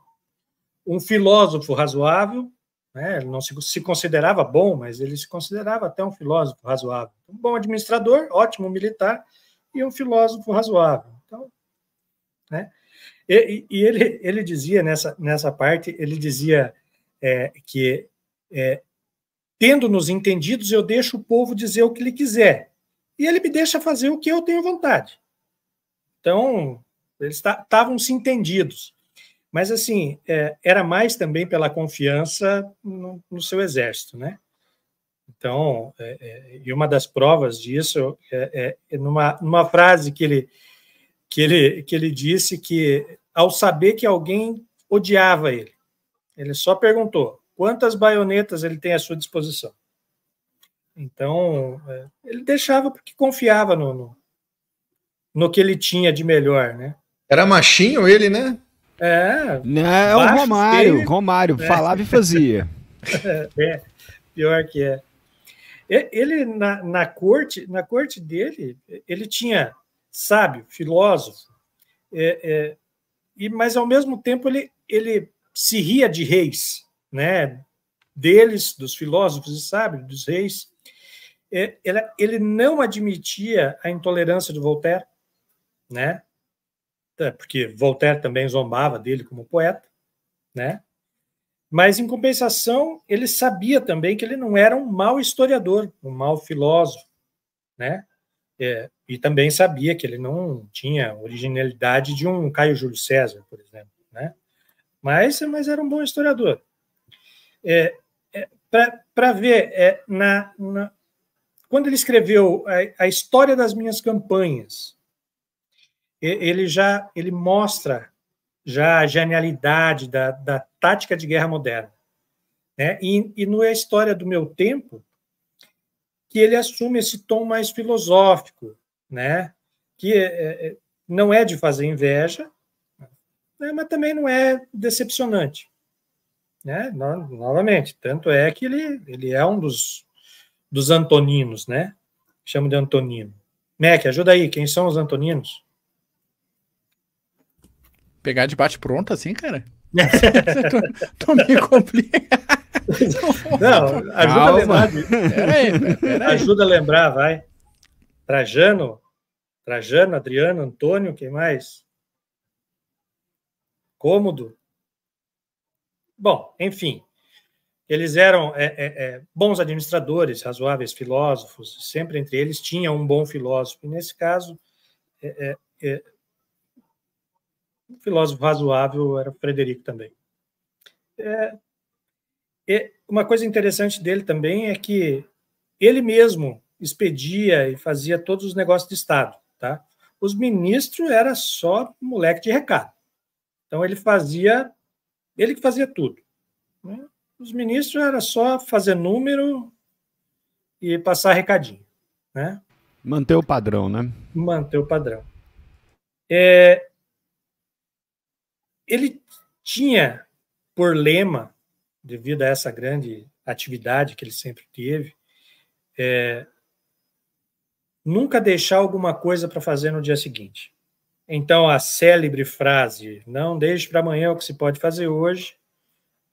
Speaker 2: um filósofo razoável, né? ele não se, se, considerava bom, mas ele se considerava até um filósofo razoável. Um bom administrador, ótimo militar e um filósofo razoável. Então, né? E, e ele, ele dizia nessa, nessa parte, ele dizia é, que é, Tendo-nos entendidos, eu deixo o povo dizer o que lhe quiser. E ele me deixa fazer o que eu tenho vontade. Então, eles estavam se entendidos. Mas, assim, é, era mais também pela confiança no, no seu exército, né? Então, é, é, e uma das provas disso é, é, é numa, numa frase que ele, que, ele, que ele disse que, ao saber que alguém odiava ele, ele só perguntou: quantas baionetas ele tem à sua disposição. Então, é, ele deixava porque confiava no, no, no que ele tinha de melhor, né? Era machinho ele, né? É. Né, é o Romário, dele. Romário, é. falava e fazia. é, pior que é. Ele, na, na, corte, na corte dele, ele tinha sábio, filósofo, é, é, e, mas ao mesmo tempo ele, ele se ria de reis né, deles, dos filósofos e sábios, dos reis, é, ele não admitia a intolerância de Voltaire, né? É, porque Voltaire também zombava dele como poeta, né? Mas em compensação, ele sabia também que ele não era um mau historiador, um mau filósofo, né? É, e também sabia que ele não tinha originalidade de um Caio Júlio César, por exemplo, né? Mas, mas era um bom historiador, é, é, Para ver, é, na, na, quando ele escreveu a, a, história das minhas campanhas, ele já ele mostra já a genialidade da, da tática de guerra moderna. Né? E, e no é A História do Meu Tempo, que ele assume esse tom mais filosófico, né? que é, é não é de fazer inveja, né? mas também não é decepcionante né? No, novamente, tanto é que ele, ele é um dos, dos antoninos, né? Chamo de antonino. Mac, ajuda aí, quem são os antoninos?
Speaker 3: Pegar de bate-pronto assim, cara?
Speaker 2: tô, tô meio complicado. Não, ajuda Calma. a lembrar. Pera aí, pera aí. Ajuda a lembrar, vai. Trajano, Trajano, Adriano, Antônio, quem mais? Cômodo, Bom, enfim, eles eram é, é, é, bons administradores, razoáveis filósofos, sempre entre eles tinha um bom filósofo, e nesse caso, é, um é, é, filósofo razoável era Frederico também. uma coisa interessante dele também é que ele mesmo expedia e fazia todos os negócios de Estado, tá? Os ministros era só moleque de recado. Então ele fazia ele que fazia tudo. Né? Os ministros era só fazer número e passar recadinho. Né?
Speaker 4: Manter o padrão, né?
Speaker 2: Manter o padrão. É, ele tinha por lema, devido a essa grande atividade que ele sempre teve, é, nunca deixar alguma coisa para fazer no dia seguinte. Então, a célebre frase, não deixe para amanhã o que se pode fazer hoje,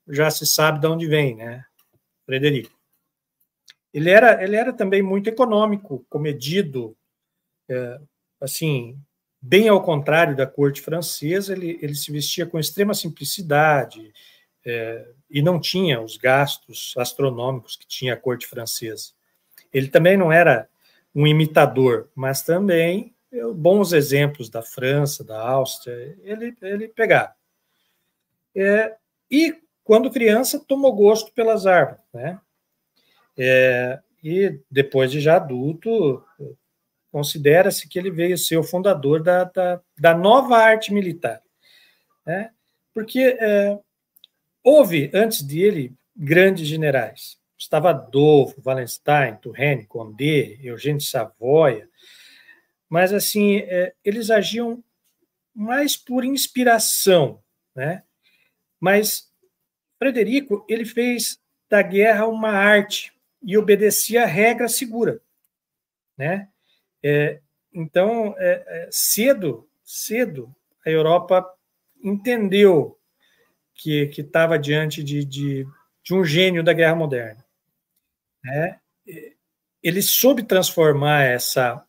Speaker 2: já se sabe de onde vem, né, Frederico? Ele era, ele era também muito econômico, comedido, é, assim, bem ao contrário da corte francesa, ele, ele se vestia com extrema simplicidade é, e não tinha os gastos astronômicos que tinha a corte francesa. Ele também não era um imitador, mas também bons exemplos da França, da Áustria, ele, ele pegava. É, e, quando criança, tomou gosto pelas árvores, né? É, e depois de já adulto, considera-se que ele veio ser o fundador da, da, da nova arte militar. Né? Porque é, houve, antes dele, grandes generais. Estava Adolfo, Wallenstein, Turenne, Condé, Eugênio Savoia, mas assim é, eles agiam mais por inspiração, né? Mas Frederico ele fez da guerra uma arte e obedecia a regra segura, né? É, então é, é cedo, cedo a Europa entendeu que estava diante de, de, de, um gênio da guerra moderna, né? Ele soube transformar essa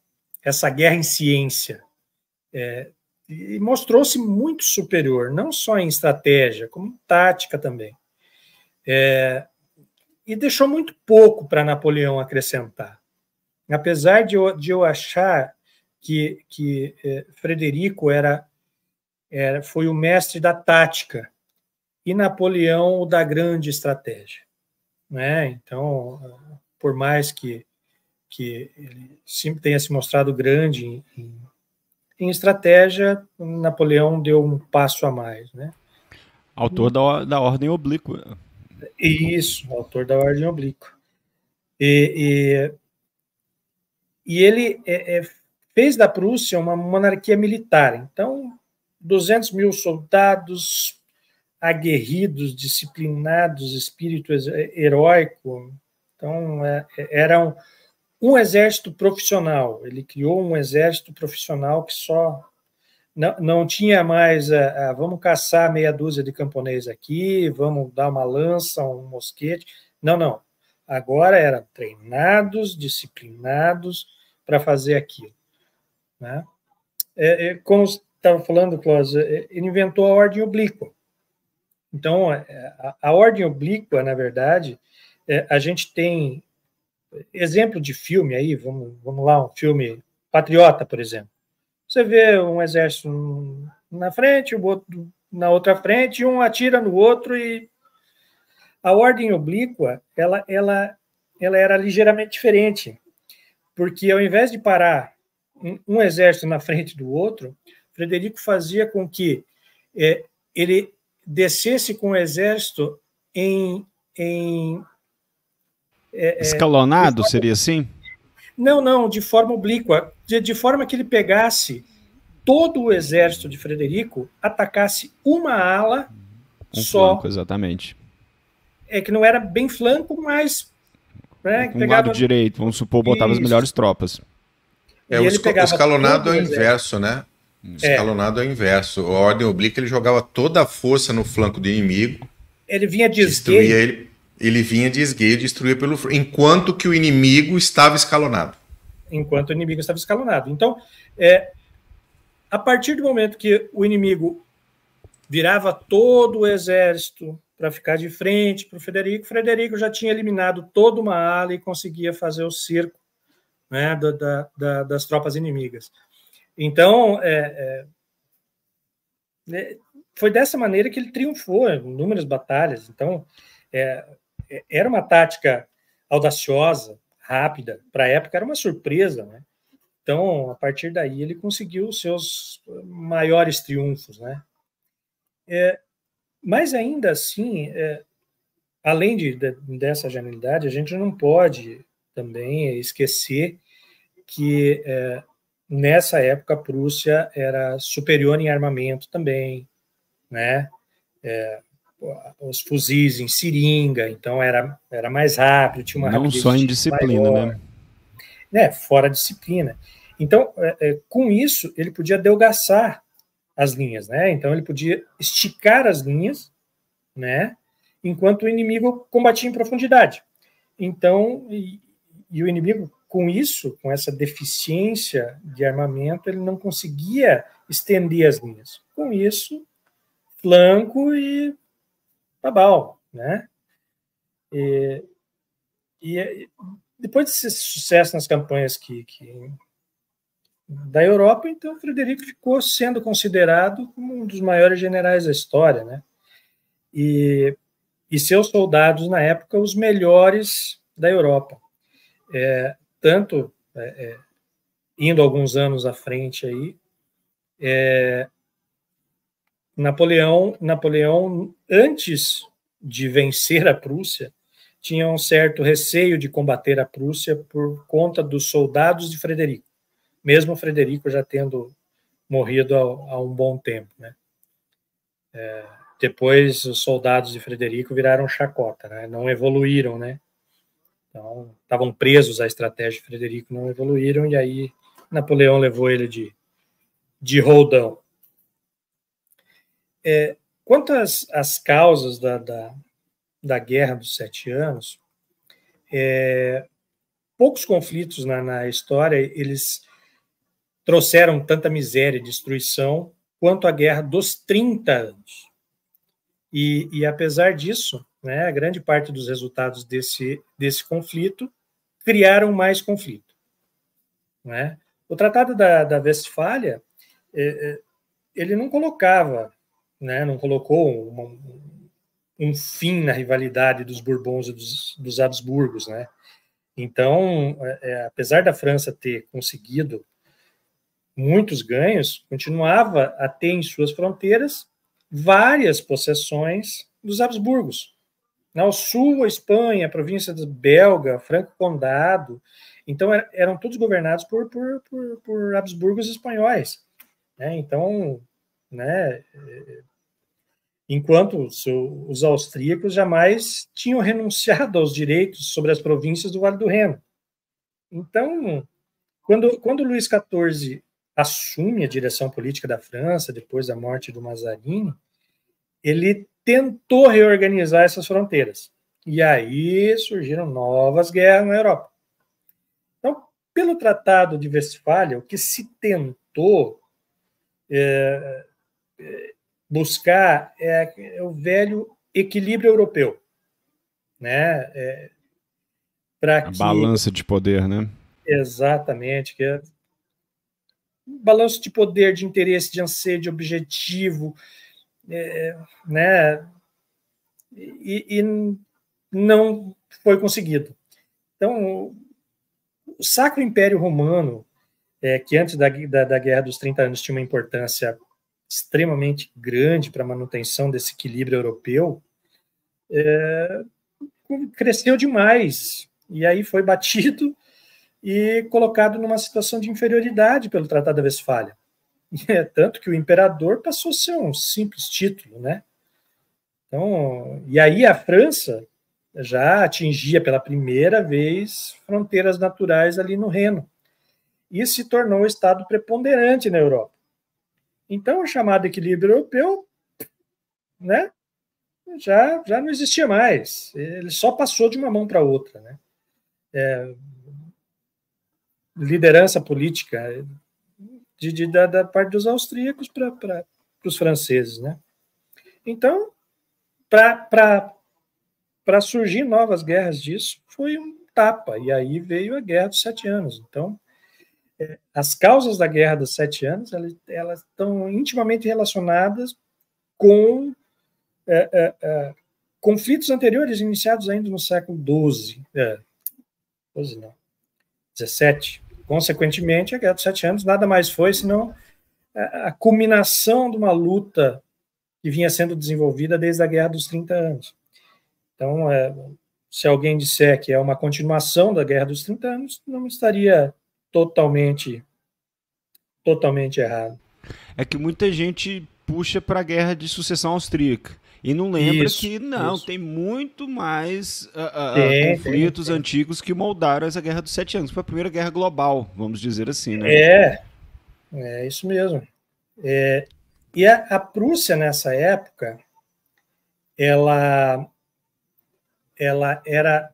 Speaker 2: essa guerra em ciência. É, e mostrou-se muito superior, não só em estratégia, como em tática também. É, e deixou muito pouco para Napoleão acrescentar. Apesar de eu, de eu achar que, que é, Frederico era, era, foi o mestre da tática e Napoleão o da grande estratégia. Né? Então, por mais que que ele sempre tenha se mostrado grande em, em estratégia, Napoleão deu um passo a mais, né? Autor
Speaker 4: da, da ordem oblíqua.
Speaker 2: Isso, autor da ordem oblíqua. E, e, e ele é, é, fez da Prússia uma monarquia militar. Então, 200 mil soldados aguerridos, disciplinados, espírito heróico. Então, é, é eram um exército profissional. Ele criou um exército profissional que só não, não tinha mais é, é, vamos caçar meia dúzia de camponês aqui, vamos dar uma lança, um mosquete. Não, não. Agora eram treinados, disciplinados para fazer aquilo. Né? É, é, como estava falando, Klaus, é, ele inventou a ordem oblíqua. Então, a, a ordem oblíqua, na verdade, é, a gente tem exemplo de filme aí, vamos, vamos lá, um filme patriota, por exemplo. Você vê um exército na frente, o outro na outra frente, um atira no outro e a ordem oblíqua, ela, ela, ela era ligeiramente diferente, porque ao invés de parar um, um exército na frente do outro, Frederico fazia com que é, ele descesse com o exército em, em é, é, Escalonado, forma, seria assim? Não, não, de forma oblíqua. De, de forma que ele pegasse todo o exército de Frederico, atacasse uma ala uhum. um só. Flanco,
Speaker 4: exatamente.
Speaker 2: É que não era bem flanco, mas. Né, um pegava... lado direito, vamos supor, botava Isso. as
Speaker 1: melhores tropas. É, o, escalonado é o inverso, né? Hum. É. Escalonado é. é o inverso. A ordem oblíqua, ele jogava toda a força no flanco do inimigo. Ele vinha de destruía ele ele vinha de esguia destruir destruía pelo enquanto que o inimigo estava escalonado.
Speaker 2: Enquanto o inimigo estava escalonado. Então, é, a partir do momento que o inimigo virava todo o exército para ficar de frente para o Frederico, Frederico já tinha eliminado toda uma ala e conseguia fazer o cerco né, da, da, das tropas inimigas. Então, é, é, né, foi dessa maneira que ele triunfou em inúmeras batalhas. Então, é, é, era uma tática audaciosa, rápida, para a época era uma surpresa, né? Então, a partir daí, ele conseguiu os seus maiores triunfos, né? É, mas ainda assim, é, além de, de, dessa genialidade, a gente não pode também esquecer que é, nessa época a Prússia era superior em armamento também, né? É, os fuzis em seringa, então era, era mais rápido, tinha uma Não só em tipo disciplina, maior, né? né? Fora disciplina. Então, é, é, com isso, ele podia delgaçar as linhas, né? Então, ele podia esticar as linhas, né? Enquanto o inimigo combatia em profundidade. Então, e, e o inimigo, com isso, com essa deficiência de armamento, ele não conseguia estender as linhas. Com isso, flanco e Tá bom, né? E, e depois desse sucesso nas campanhas que, que da Europa, então Frederico ficou sendo considerado como um dos maiores generais da história, né? E, e seus soldados na época os melhores da Europa, é, tanto é, é, indo alguns anos à frente aí, é, Napoleão, Napoleão antes de vencer a Prússia, tinha um certo receio de combater a Prússia por conta dos soldados de Frederico, mesmo Frederico já tendo morrido há, um bom tempo, né? É, depois os soldados de Frederico viraram chacota, né? Não evoluíram, né? Então, estavam presos à estratégia de Frederico, não evoluíram, e aí Napoleão levou ele de, de roldão. É, quanto às, às causas da, da, da, Guerra dos Sete Anos, é, poucos conflitos na, na história eles trouxeram tanta miséria e destruição quanto a Guerra dos 30 Anos. E, e, apesar disso, né, a grande parte dos resultados desse, desse conflito criaram mais conflito. Né? O Tratado da, da Westfália, é, é, ele não colocava né, não colocou uma, um fim na rivalidade dos Bourbons e dos, dos Habsburgos, né? Então, é, é, apesar da França ter conseguido muitos ganhos, continuava a ter em suas fronteiras várias possessões dos Habsburgos. Ao sul, a Espanha, a província belga, Franco-Condado, então er, eram todos governados por, por, por, por Habsburgos espanhóis. Né? Então, né? É, enquanto os, austríacos jamais tinham renunciado aos direitos sobre as províncias do Vale do Reno. Então, quando, quando Luís XIV assume a direção política da França depois da morte do Mazarin, ele tentou reorganizar essas fronteiras. E aí surgiram novas guerras na Europa. Então, pelo Tratado de Westfália, o que se tentou é, buscar é, é o velho equilíbrio europeu, né? É, para a que... balança de
Speaker 4: poder, né?
Speaker 2: Exatamente, que é balanço de poder, de interesse, de anseio, de objetivo, é, né? E, e, não foi conseguido. Então, o Sacro Império Romano, é, que antes da, da, da Guerra dos 30 Anos tinha uma importância extremamente grande para a manutenção desse equilíbrio europeu, é, cresceu demais. E aí foi batido e colocado numa situação de inferioridade pelo Tratado da Westfália. É, tanto que o imperador passou a ser um simples título, né? Então, e aí a França já atingia pela primeira vez fronteiras naturais ali no Reno e se tornou o estado preponderante na Europa. Então, o chamado equilíbrio europeu né, já, já não existia mais. Ele só passou de uma mão para outra. Né? É, liderança política de, de, da, da, parte dos austríacos para os franceses. Né? Então, para surgir novas guerras disso, foi um tapa. E aí veio a Guerra dos Sete Anos. Então, as causas da Guerra dos Sete Anos elas, elas estão intimamente relacionadas com é, é, é, conflitos anteriores iniciados ainda no século XII, é, 12 não, 17. Consequentemente, a Guerra dos Sete Anos nada mais foi senão a, a culminação de uma luta que vinha sendo desenvolvida desde a Guerra dos 30 Anos. Então, é, se alguém disser que é uma continuação da Guerra dos 30 Anos, não estaria totalmente totalmente errado. É que muita gente puxa para a guerra de sucessão austríaca.
Speaker 4: E não lembra isso, que não, isso. tem muito mais uh, uh, tem, conflitos tem, tem. antigos que moldaram essa guerra dos sete anos. Foi a primeira guerra global, vamos dizer assim, né? É,
Speaker 2: é isso mesmo. É, e a, a Prússia, nessa época, ela, ela era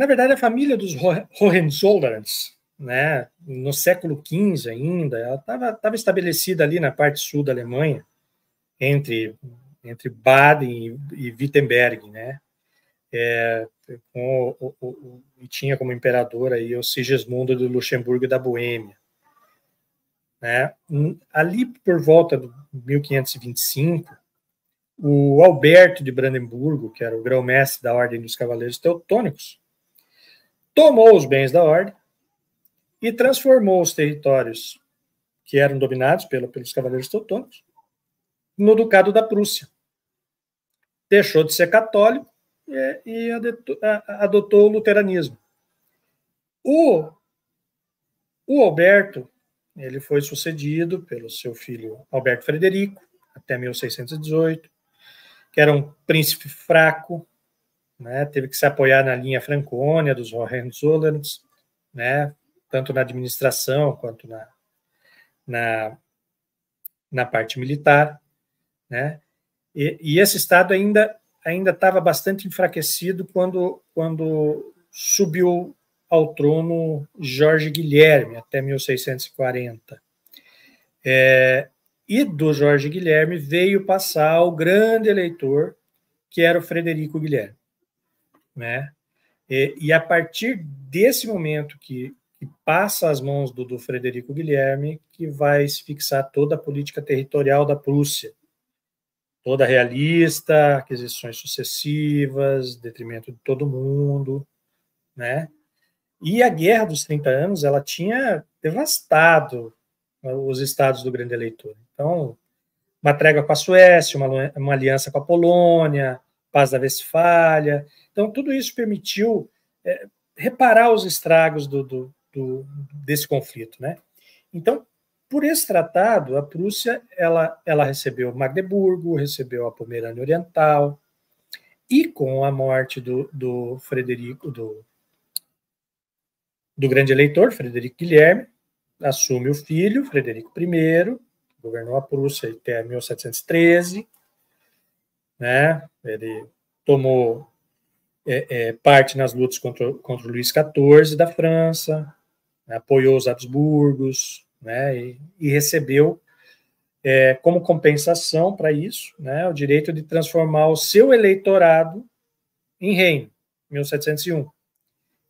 Speaker 2: na verdade, a família dos Hohenzollerns, né, no século XV ainda, ela estava estabelecida ali na parte sul da Alemanha, entre, entre Baden e, e Wittenberg, né, é, com, o, o, o, e tinha como imperador aí o Sigismundo de Luxemburgo e da Boêmia. Né? Ali por volta de 1525, o Alberto de Brandemburgo, que era o grão-mestre da Ordem dos Cavaleiros Teutônicos, tomou os bens da ordem e transformou os territórios que eram dominados pelo, pelos cavaleiros teutônicos no ducado da Prússia. Deixou de ser católico e, e adotou, adotou o luteranismo. O, o Alberto ele foi sucedido pelo seu filho Alberto Frederico até 1618, que era um príncipe fraco, né, teve que se apoiar na linha franconia dos Hohenzollerns, né, tanto na administração quanto na, na, na parte militar. Né, e, e esse Estado ainda ainda estava bastante enfraquecido quando, quando subiu ao trono Jorge Guilherme, até 1640. É, e do Jorge Guilherme veio passar o grande eleitor, que era o Frederico Guilherme né? E, e a partir desse momento que, que passa às mãos do, do, Frederico Guilherme, que vai se fixar toda a política territorial da Prússia, toda realista, aquisições sucessivas, detrimento de todo mundo, né? E a Guerra dos 30 Anos, ela tinha devastado né, os estados do grande eleitor. Então, uma trégua com a Suécia, uma, uma aliança com a Polônia, Paz da Westfália. Então, tudo isso permitiu é, reparar os estragos do, do, do, desse conflito. Né? Então, por esse tratado, a Prússia ela, ela recebeu Magdeburgo, recebeu a Pomerânia Oriental, e com a morte do, do Frederico, do, do grande eleitor, Frederico Guilherme, assume o filho, Frederico I, governou a Prússia até 1713, né? Ele tomou é, é, parte nas lutas contra, contra o Luís XIV da França, né? apoiou os Habsburgos, né? E, e recebeu é, como compensação para isso, né? O direito de transformar o seu eleitorado em reino, 1701.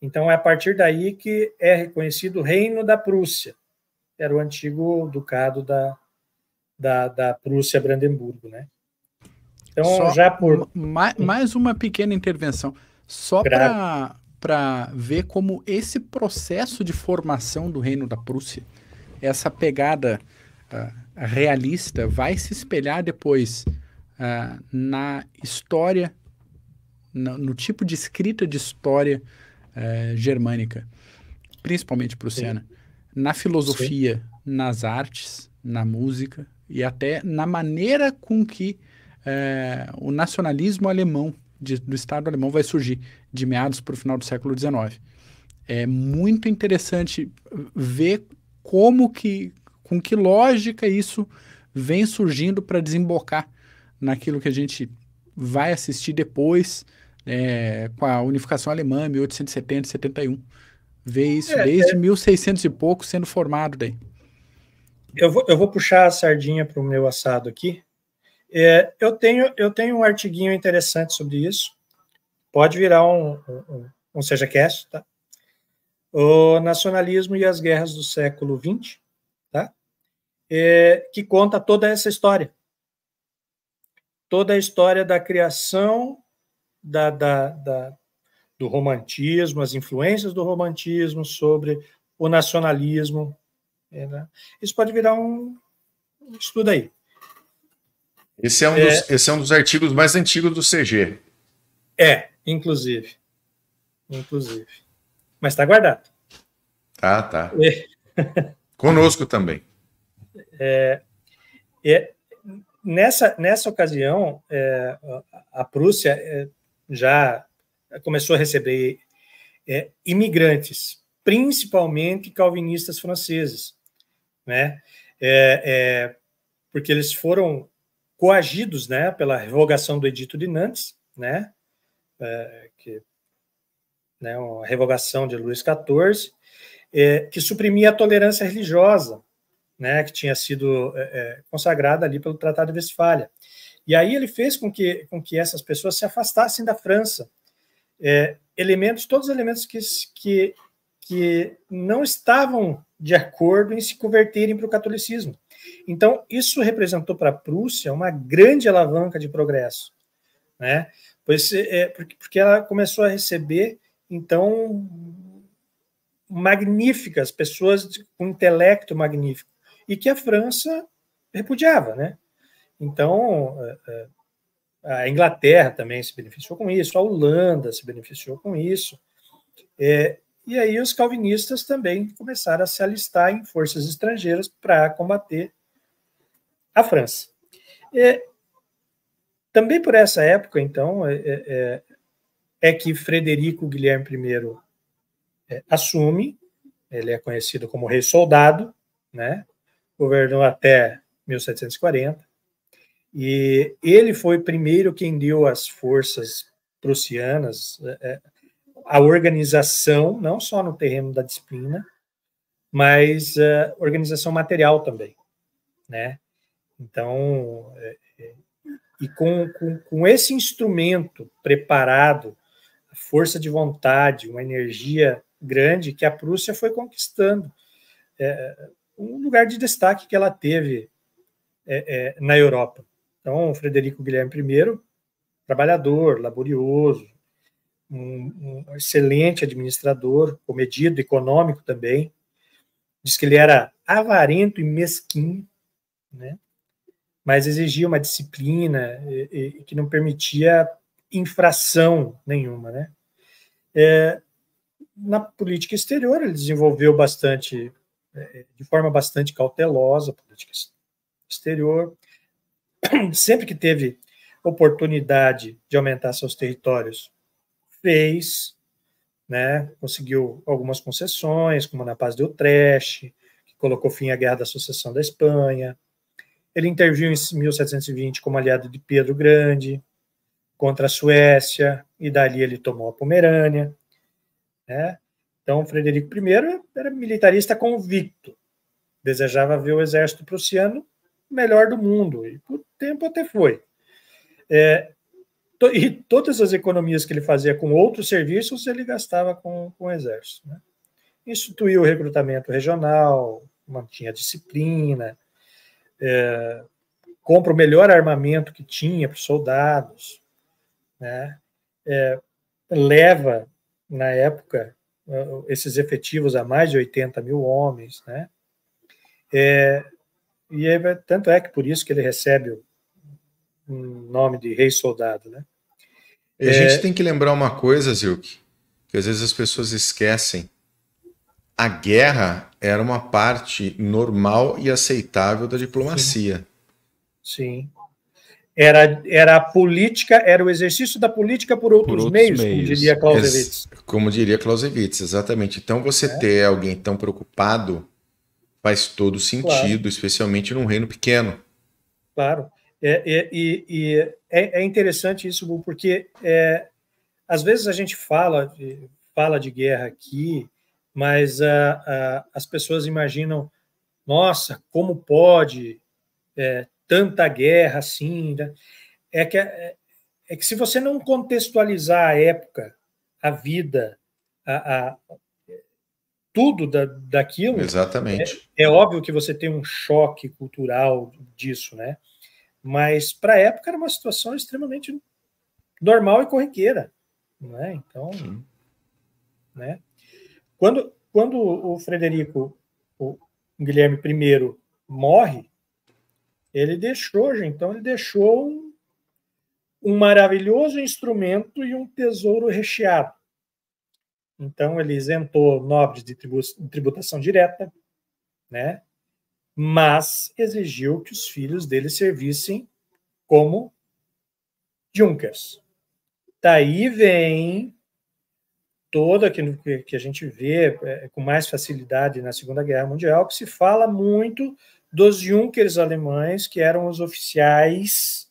Speaker 2: Então é a partir daí que é reconhecido o reino da Prússia, era o antigo ducado da, da, da Prússia-Brandemburgo, né? Então, Só já
Speaker 3: por. Ma mais uma pequena intervenção. Só para para ver como esse processo de formação do Reino da Prússia, essa pegada uh, realista, vai se espelhar depois uh, na história, no, no, tipo de escrita de história uh, germânica, principalmente prussiana, na filosofia, Sim. nas artes, na música e até na maneira com que é, o nacionalismo alemão, de, do Estado alemão, vai surgir de meados para o final do século XIX. É muito interessante ver como que, com que lógica isso vem surgindo para desembocar naquilo que a gente vai assistir depois, é, com a unificação alemã, 1870, 71. Ver isso é, desde é... 1600 e pouco sendo formado daí. Eu vou, eu vou puxar a sardinha para o meu assado aqui,
Speaker 2: é, eu, tenho, eu tenho um artiguinho interessante sobre isso. Pode virar um, um, um seja cast, tá? O Nacionalismo e as Guerras do Século XX, tá? É, que conta toda essa história. Toda a história da criação da, da, da, do romantismo, as influências do romantismo sobre o nacionalismo. Né? Isso pode virar um estudo
Speaker 1: aí. Esse é um, é, dos, esse é um dos artigos mais antigos do CG.
Speaker 2: É, inclusive. Inclusive. Mas está guardado.
Speaker 1: Tá, tá. É. Conosco também.
Speaker 2: É, é, nessa, nessa ocasião, é, a Prússia é, já começou a receber é, imigrantes, principalmente calvinistas franceses, né? É, porque eles foram coagidos né, pela revogação do Edito de Nantes, né, é, que, né, a revogação de Luís XIV, é, que suprimia a tolerância religiosa, né, que tinha sido é, é, consagrada ali pelo Tratado de Westfália. E aí ele fez com que, com que essas pessoas se afastassem da França. É, elementos, todos os elementos que, que, que não estavam de acordo em se converterem para o catolicismo. Então, isso representou para a Prússia uma grande alavanca de progresso, né? Pois, é, porque ela começou a receber, então, magníficas pessoas com um intelecto magnífico, e que a França repudiava, né? Então, é, é, a Inglaterra também se beneficiou com isso, a Holanda se beneficiou com isso. É, e aí os calvinistas também começaram a se alistar em forças estrangeiras para combater a França. E, também por essa época, então, é, é, é, é que Frederico Guilherme I é, assume, ele é conhecido como rei soldado, né? governou até 1740, e ele foi primeiro quem deu as forças prussianas, é, é, a organização, não só no terreno da disciplina, mas uh, organização material também, né? Então, é, e com, com, com esse instrumento preparado, força de vontade, uma energia grande que a Prússia foi conquistando, é, um lugar de destaque que ela teve na Europa. Então, Frederico Guilherme I, trabalhador, laborioso, um, um excelente administrador, comedido, econômico também. Diz que ele era avarento e mesquinho, né? mas exigia uma disciplina e, e, que não permitia infração nenhuma. Né? É, na política exterior, ele desenvolveu bastante, é, de forma bastante cautelosa, a política exterior. Sempre que teve oportunidade de aumentar seus territórios, fez, né, conseguiu algumas concessões, como na Paz de Utrecht, que colocou fim à Guerra da Sucessão da Espanha. Ele interviu em 1720 como aliado de Pedro Grande contra a Suécia, e dali ele tomou a Pomerânia. Né? Então, Frederico I era militarista convicto, desejava ver o exército prussiano melhor do mundo, e por tempo até foi. É, e todas as economias que ele fazia com outros serviços, ele gastava com, com o exército. Né? Instituiu o recrutamento regional, mantinha a disciplina, é, compra o melhor armamento que tinha para os soldados, né? É, leva, na época, é, esses efetivos a mais de 80 mil homens, né? É, e tanto é que por isso que ele recebe o nome de rei soldado, né?
Speaker 1: E é... a gente tem que lembrar uma coisa, Zilk, que às vezes as pessoas esquecem. A guerra era uma parte normal e aceitável da diplomacia.
Speaker 2: Sim. Sim. Era, era a política, era o exercício da política por outros, por outros meios, meios, como diria Clausewitz. Ex
Speaker 1: como diria Clausewitz, exatamente. Então você é. ter alguém tão preocupado faz todo sentido, claro. especialmente num reino pequeno.
Speaker 2: Claro. É, é, e, e é, é, interessante isso, porque é, às vezes a gente fala de, fala de guerra aqui, mas a, a, as pessoas imaginam, nossa, como pode é, tanta guerra assim? Né? É, que, é, é que se você não contextualizar a época, a vida, a, a tudo da, daquilo, Exatamente. É, é óbvio que você tem um choque cultural disso, né? Mas para a época era uma situação extremamente normal e corriqueira, né? Então, Sim. né? Quando quando o Frederico o Guilherme I morre, ele deixou, então ele deixou um, um maravilhoso instrumento e um tesouro recheado. Então ele isentou nobres de tributação direta, né? mas exigiu que os filhos dele servissem como Junkers. Daí vem todo aquilo que a gente vê é, é, com mais facilidade na Segunda Guerra Mundial, que se fala muito dos Junkers alemães, que eram os oficiais,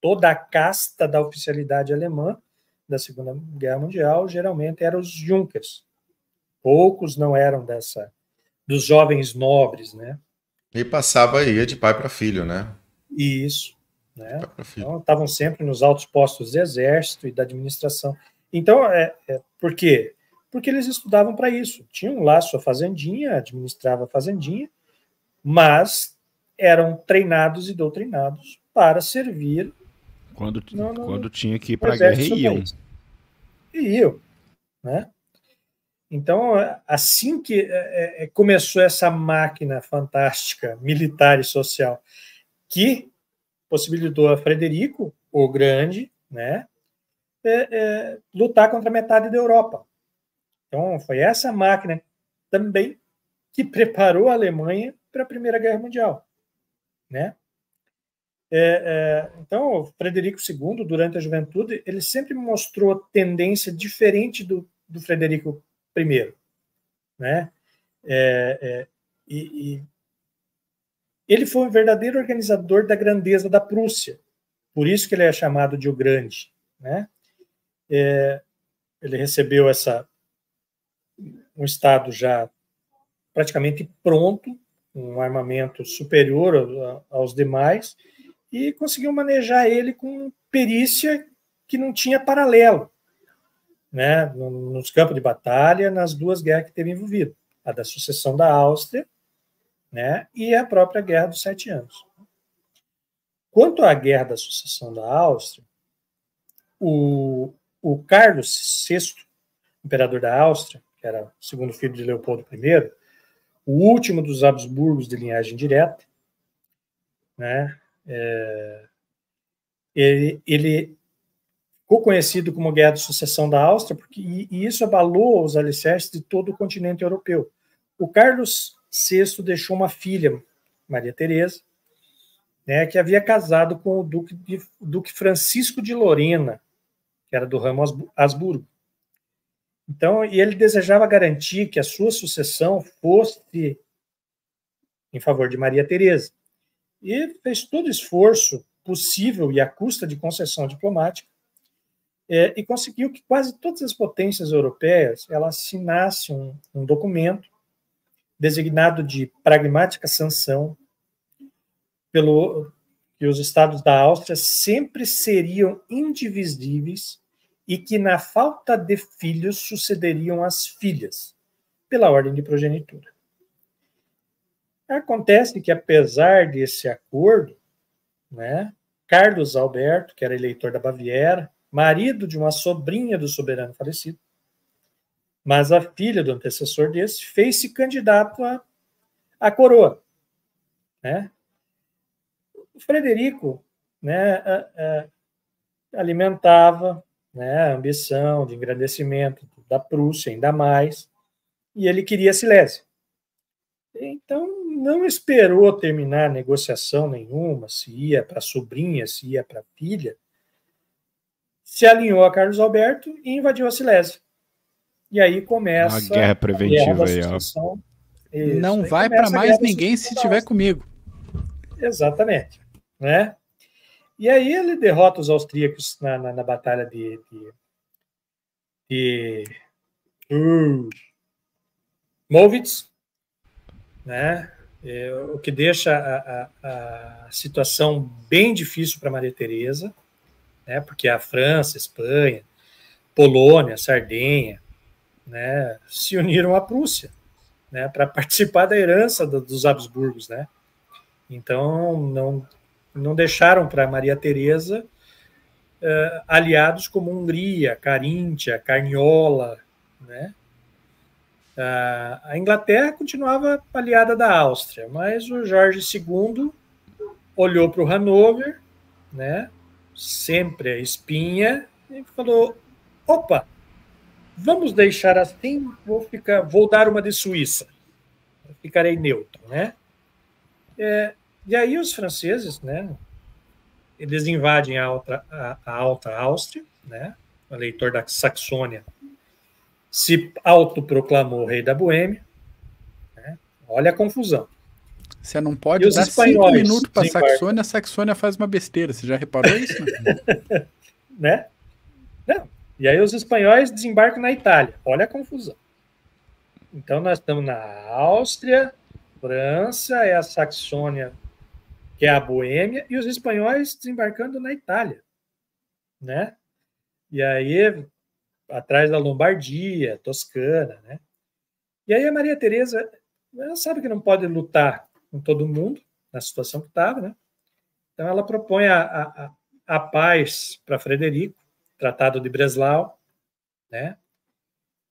Speaker 2: toda a casta da oficialidade alemã da Segunda Guerra Mundial, geralmente eram os Junkers. Poucos não eram dessa dos jovens nobres, né?
Speaker 1: E passava aí de pai para filho, né?
Speaker 2: Isso, né? Então, estavam sempre nos altos postos do exército e da administração. Então, é, é por quê? Porque eles estudavam para isso. Tinham lá sua fazendinha, administrava a fazendinha, mas eram treinados e doutrinados para servir. Quando, no, no, quando tinha que ir para a guerra, iam. E iam, né? Então, é, assim que é, é, começou essa máquina fantástica, militar e social, que possibilitou a Frederico, o Grande, né, é, é, lutar contra metade da Europa. Então, foi essa máquina também que preparou a Alemanha para a Primeira Guerra Mundial. Né? É, então, Frederico II, durante a juventude, ele sempre mostrou tendência diferente do, do Frederico primeiro, né? É, é, e, e ele foi um verdadeiro organizador da grandeza da Prússia, por isso que ele é chamado de o Grande, né? É, ele recebeu essa um estado já praticamente pronto, um armamento superior aos demais e conseguiu manejar ele com perícia que não tinha paralelo né, nos campos de batalha nas duas guerras que teve envolvido, a da sucessão da Áustria né, e a própria Guerra dos Sete Anos. Quanto à Guerra da Sucessão da Áustria, o, o Carlos VI, imperador da Áustria, que era o segundo filho de Leopoldo I, o último dos Habsburgos de linhagem direta, né, é, ele, ele ficou conhecido como Guerra de Sucessão da Áustria, porque, e, e isso abalou os alicerces de todo o continente europeu. O Carlos VI deixou uma filha, Maria Teresa, né, que havia casado com o Duque, de, Duque Francisco de Lorena, que era do ramo Habsburgo. Então, e ele desejava garantir que a sua sucessão fosse em favor de Maria Teresa. E fez todo esforço possível e à custa de concessão diplomática é, e conseguiu que quase todas as potências europeias elas assinassem um, um documento designado de pragmática sanção, pelo que os estados da Áustria sempre seriam indivisíveis e que na falta de filhos sucederiam as filhas, pela ordem de progenitura. Acontece que apesar desse acordo, né, Carlos Alberto, que era eleitor da Baviera, marido de uma sobrinha do soberano falecido, mas a filha do antecessor desse fez-se candidato à, coroa. Né? O Frederico né, a, a, alimentava né, a ambição de engrandecimento da Prússia, ainda mais, e ele queria Silésia. Então, não esperou terminar negociação nenhuma, se ia para a sobrinha, se ia para a filha, se alinhou a Carlos Alberto e invadiu a Silésia. E aí começa a guerra preventiva a guerra aí, Não aí vai para mais ninguém
Speaker 3: se tiver comigo.
Speaker 2: Exatamente, né? E aí ele derrota os austríacos na, na, na batalha de, de, de uh, Movitz, né? É, o que deixa a, a, a situação bem difícil para Maria Tereza né? Porque a França, a Espanha, Polônia, Sardenha, né, se uniram à Prússia, né, para participar da herança do, dos Habsburgos, né? Então não não deixaram para Maria Teresa uh, aliados como Hungria, Caríntia, Carniola, né? Uh, a Inglaterra continuava aliada da Áustria, mas o Jorge II olhou para o Hanover, né? sempre a espinha, e falou: opa, vamos deixar assim, vou ficar, vou dar uma de Suíça, ficarei neutro, né? É, e aí os franceses, né? Eles invadem a alta, a, a alta Áustria, né? O leitor da Saxônia
Speaker 3: se autoproclamou rei da Boêmia. Né? Olha a confusão. Você não pode e espanhóis cinco minutos para a Saxônia, a Saxônia faz uma besteira. Você já reparou isso? Né? né? Não. E aí os espanhóis
Speaker 2: desembarcam na Itália. Olha a confusão. Então nós estamos na Áustria, França, é a Saxônia, que é a Boêmia, e os espanhóis desembarcando na Itália, né? E aí atrás da Lombardia, Toscana, né? E aí a Maria Teresa ela sabe que não pode lutar com todo mundo, na situação que estava. Né? Então, ela propõe a, a, a paz para Frederico, Tratado de Breslau, né?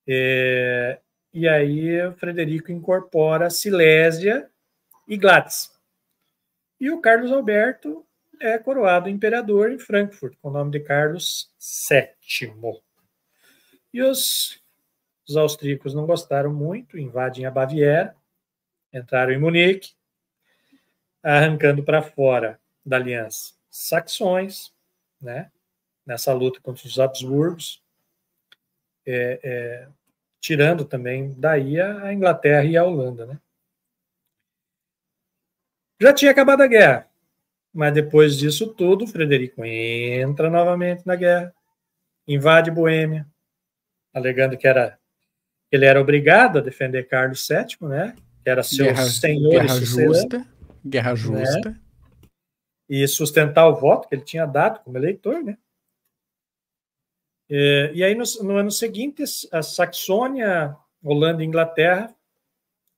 Speaker 2: É, e aí Frederico incorpora Silésia e Glatz. E o Carlos Alberto é coroado imperador em Frankfurt, com o nome de Carlos VII. E os, os austríacos não gostaram muito, invadem a Baviera, entraram em Munique, arrancando para fora da aliança saxões, né? nessa luta contra os Habsburgos, é, é, tirando também daí a Inglaterra e a Holanda. Né? Já tinha acabado a guerra, mas depois disso tudo, Frederico entra novamente na guerra, invade Boêmia, alegando que era ele era obrigado a defender Carlos VII, né? Que era seu guerra, senhor guerra e justa guerra né? justa. Né? E sustentar o voto que ele tinha dado como eleitor, né? E, é, e aí, no, no, ano seguinte, a Saxônia, Holanda e Inglaterra,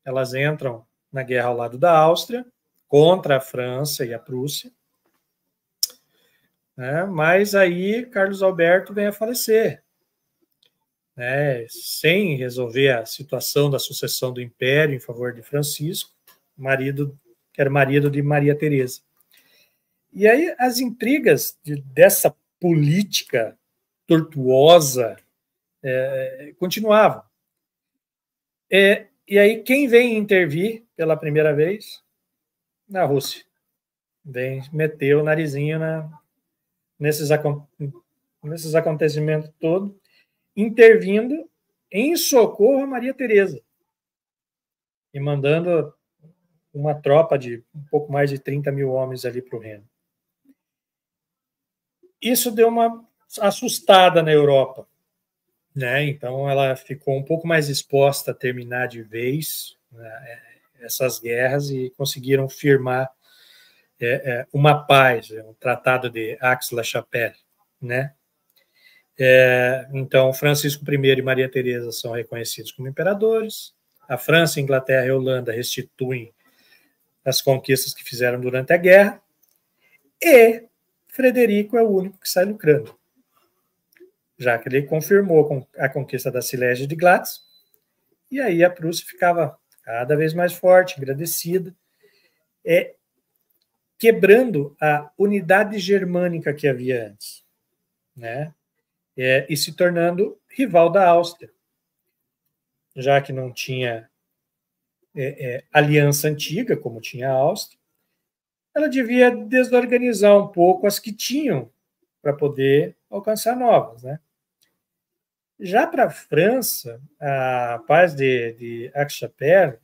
Speaker 2: elas entram na guerra ao lado da Áustria, contra a França e a Prússia. Né? Mas aí, Carlos Alberto vem a falecer, né? sem resolver a situação da sucessão do Império em favor de Francisco, marido que era marido de Maria Teresa. E aí as intrigas de, dessa política tortuosa é, continuavam. É, e aí quem vem intervir pela primeira vez? Na Rússia. Vem meter o narizinho na, nesses, nesses acontecimentos todos, intervindo em socorro a Maria Teresa e mandando uma tropa de um pouco mais de 30 mil homens ali para o Reno. Isso deu uma assustada na Europa, né? Então ela ficou um pouco mais exposta a terminar de vez né, essas guerras e conseguiram firmar é, é, uma paz, é, um tratado de Aix-la-Chapelle, né? É, então, Francisco I e Maria Teresa são reconhecidos como imperadores. A França, Inglaterra e Holanda restituem as conquistas que fizeram durante a guerra, e Frederico é o único que sai lucrando, já que ele confirmou a conquista da Silésia de Glatz, e aí a Prússia ficava cada vez mais forte, agradecida, é, quebrando a unidade germânica que havia antes, né? É, e se tornando rival da Áustria, já que não tinha é, é, aliança antiga, como tinha a Áustria, ela devia desorganizar um pouco as que tinham para poder alcançar novas. Né? Já para a França, a paz de, de Aix-Chapelle,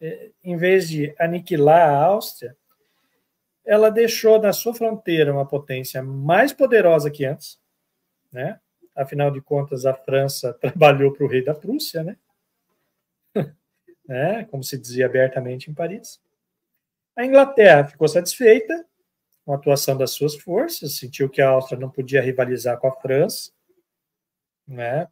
Speaker 2: é, em vez de aniquilar a Áustria, ela deixou na sua fronteira uma potência mais poderosa que antes, né? Afinal de contas, a França trabalhou para o rei da Prússia, né? né, como se dizia abertamente em Paris. A Inglaterra ficou satisfeita com a atuação das suas forças, sentiu que a Áustria não podia rivalizar com a França, né?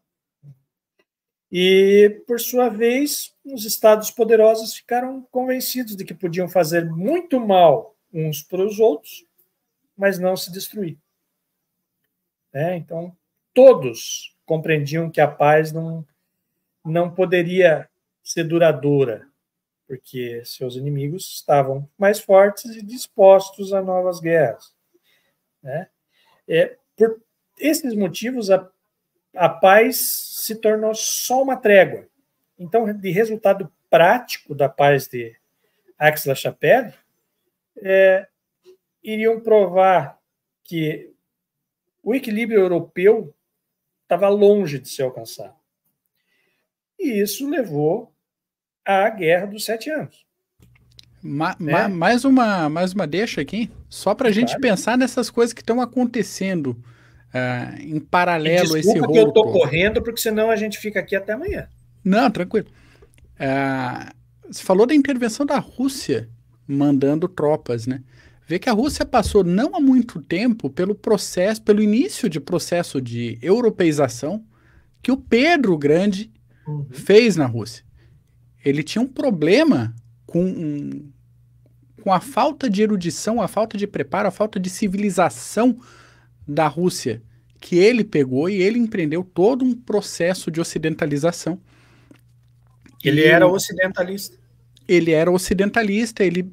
Speaker 2: E, por sua vez, os estados poderosos ficaram convencidos de que podiam fazer muito mal uns para os outros, mas não se destruir. É, então, todos compreendiam que a paz não, não poderia ser duradoura, porque seus inimigos estavam mais fortes e dispostos a novas guerras. Né? É, por esses motivos, a, a paz se tornou só uma trégua. Então, de resultado prático da paz de Aix La Chapelle, é, iriam provar que o equilíbrio europeu estava longe de ser alcançado. E isso levou à Guerra dos Sete Anos.
Speaker 3: Ma né? ma mais, uma, mais uma deixa aqui, só para a gente claro. pensar nessas coisas que estão acontecendo uh, em paralelo a esse rolo. Desculpa que eu estou
Speaker 2: correndo, porque senão a gente fica aqui até amanhã.
Speaker 3: Não, tranquilo. Uh, você falou da intervenção da Rússia mandando tropas, né? Vê que a Rússia passou não há muito tempo pelo processo, pelo início de processo de europeização que o Pedro Grande uhum. fez na Rússia ele tinha um problema com, um, com a falta de erudição, a falta de preparo, a falta de civilização da Rússia, que ele pegou e ele empreendeu todo um processo de ocidentalização. Ele e, era ocidentalista. Ele era ocidentalista, ele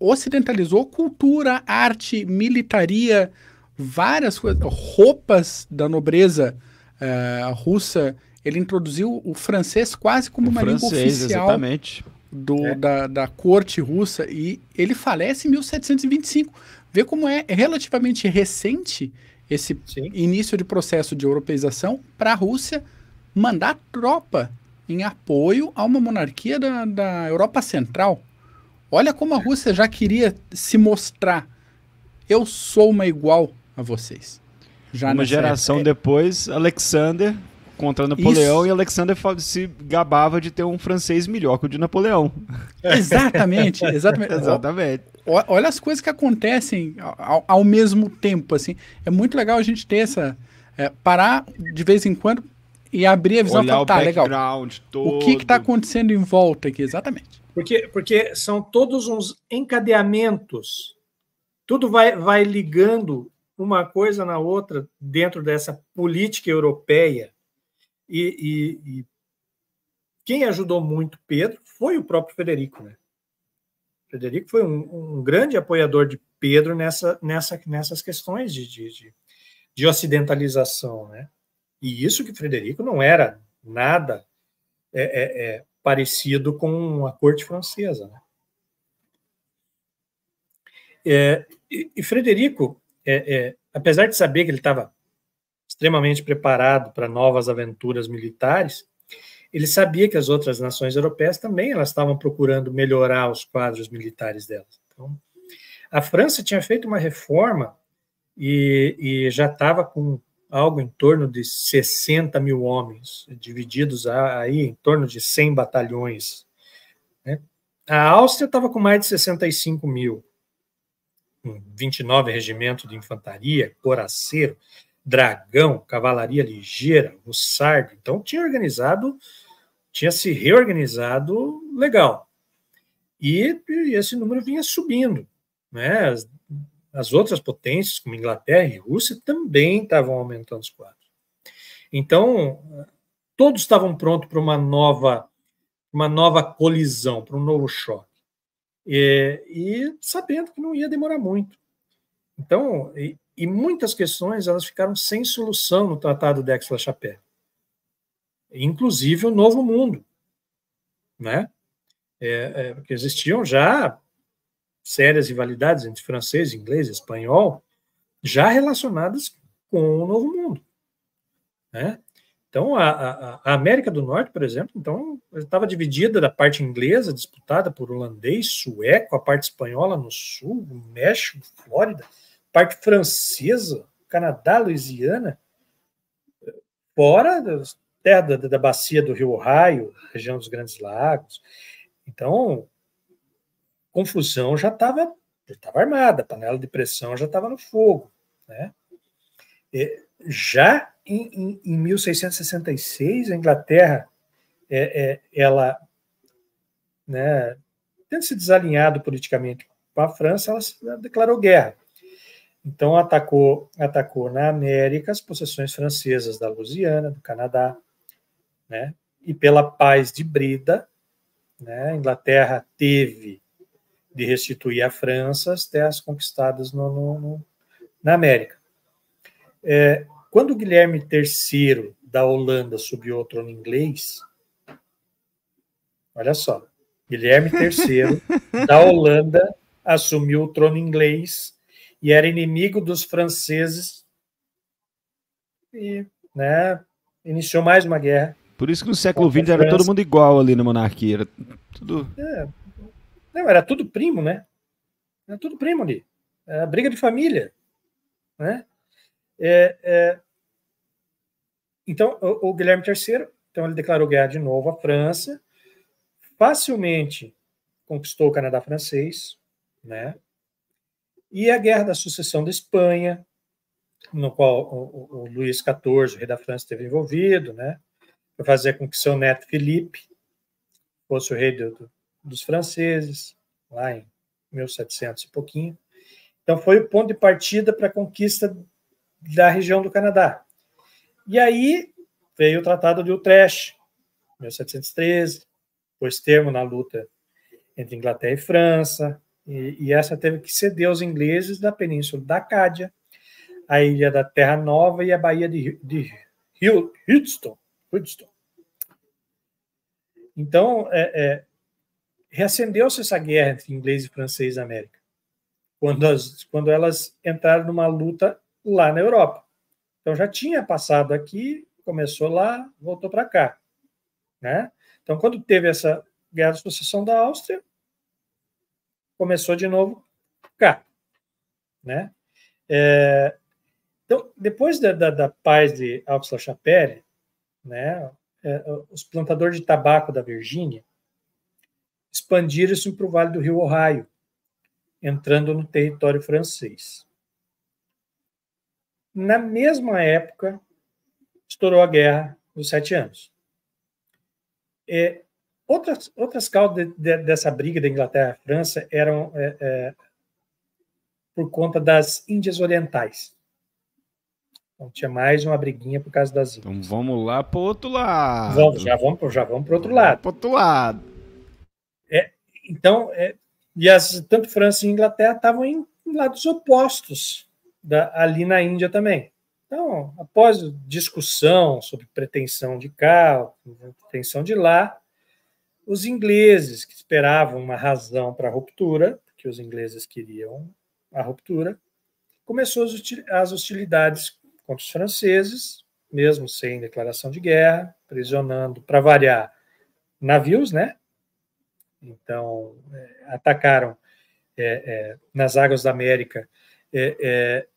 Speaker 3: ocidentalizou cultura, arte, militaria, várias coisas, roupas da nobreza uh, russa ele introduziu o francês quase como o uma francês, língua oficial exatamente. Do, é. da, da corte russa e ele falece em 1725. Vê como é relativamente recente esse Sim. início de processo de europeização para a Rússia mandar tropa em apoio a uma monarquia da, da Europa Central. Olha como a Rússia já queria se mostrar. Eu sou uma igual a vocês. Já uma geração
Speaker 4: época. depois, Alexander contra Napoleão Isso. e Alexander se gabava de ter um francês melhor que o de Napoleão. Exatamente, exatamente.
Speaker 3: exatamente. olha as coisas que acontecem ao, ao, mesmo tempo, assim. É muito legal a gente ter essa... É, parar de vez em quando e abrir a visão Olhar e falar, tá, legal.
Speaker 4: Todo. O que está
Speaker 3: acontecendo em volta aqui, exatamente. Porque, porque
Speaker 2: são todos uns encadeamentos. Tudo vai, vai ligando uma coisa na outra dentro dessa política europeia e, e, e, quem ajudou muito Pedro foi o próprio Frederico, né? Frederico foi um, um grande apoiador de Pedro nessa, nessa, nessas questões de, de, de, de ocidentalização, né? E isso que Frederico não era nada é, é, é, parecido com a corte francesa. Né? É, e, e, Frederico, é, é, apesar de saber que ele estava extremamente preparado para novas aventuras militares, ele sabia que as outras nações europeias também elas estavam procurando melhorar os quadros militares delas. Então, a França tinha feito uma reforma e, e já estava com algo em torno de 60 mil homens, divididos aí em torno de 100 batalhões. Né? A Áustria estava com mais de 65 mil, 29 hum, regimentos de infantaria, coraceiro, dragão, cavalaria ligeira, hussardo. Então tinha organizado, tinha se reorganizado legal. E, e esse número vinha subindo. Né? As, as outras potências, como Inglaterra e Rússia, também estavam aumentando os quadros. Então, todos estavam prontos para uma nova, uma nova colisão, para um novo choque. E, e sabendo que não ia demorar muito. Então, e muitas questões elas ficaram sem solução no Tratado de Aix-la-Chapelle. Inclusive o Novo Mundo, né? É, é, porque existiam já sérias rivalidades entre francês, inglês, espanhol, já relacionadas com o Novo Mundo, né? Então, a, a, a, América do Norte, por exemplo, então estava dividida da parte inglesa, disputada por holandês, sueco, a parte espanhola no sul, México, Flórida. Parte francesa, Canadá, Louisiana, fora terra da, da, bacia do Rio Ohio, região dos Grandes Lagos. Então, confusão já estava estava armada, a panela de pressão já estava no fogo, né? E, é, já em, em, em, 1666, a Inglaterra, é, é, ela, né, tendo se desalinhado politicamente com a França, ela declarou guerra. Então atacou, atacou na América as possessões francesas da Louisiana, do Canadá, né? E pela paz de Brida, né? A Inglaterra teve de restituir à França as terras conquistadas no, no, no, na América. É, quando Guilherme III da Holanda subiu ao trono inglês, olha só, Guilherme III da Holanda assumiu o trono inglês e era inimigo dos franceses e né, iniciou mais uma guerra.
Speaker 4: Por isso que no século XX era todo mundo igual ali na monarquia, era
Speaker 2: tudo... É. Não, era tudo primo, né? Era tudo primo ali. Era briga de família, né? É, é... Então, o, o Guilherme III, então ele declarou guerra de novo à França, facilmente conquistou o Canadá francês, né? E a Guerra da Sucessão da Espanha, no qual o, o Luís XIV, o rei da França, esteve envolvido, né, para fazer com que seu neto Felipe fosse o rei do, dos franceses, lá em 1700 e pouquinho. Então, foi o ponto de partida para a conquista da região do Canadá. E aí veio o Tratado de Utrecht, 1713, pôs termo na luta entre Inglaterra e França, e, e, essa teve que ceder aos ingleses da península da Cádia, a ilha da Terra Nova e a Baía de, de Houston. Houston. Então, é, é, reacendeu-se essa guerra entre inglês e francês na América, quando, as, quando elas entraram numa luta lá na Europa. Então, já tinha passado aqui, começou lá, voltou para cá. Né? Então, quando teve essa guerra de sucessão da Áustria, começou de novo cá, né? É, então, depois da, da, da paz de Alves La Chapelle, né, é, os plantadores de tabaco da Virgínia expandiram-se para o Vale do Rio Ohio, entrando no território francês. Na mesma época, estourou a Guerra dos Sete Anos. É, Outras, outras causas de, de, dessa briga da Inglaterra e França eram é, é, por conta das Índias Orientais. Então tinha mais uma briguinha por causa das Índias. Então vamos lá para outro lado. Vamos, já vamos, já vamos para outro lado. Para outro lado. É, então, é, e as, tanto França e Inglaterra estavam em, em lados opostos da, ali na Índia também. Então, após discussão sobre pretensão de cá, pretensão de lá, os ingleses, que esperavam uma razão para a ruptura, que os ingleses queriam a ruptura, começou as hostilidades contra os franceses, mesmo sem declaração de guerra, aprisionando, para variar, navios, né? Então, é, atacaram é, é, nas águas da América. É, é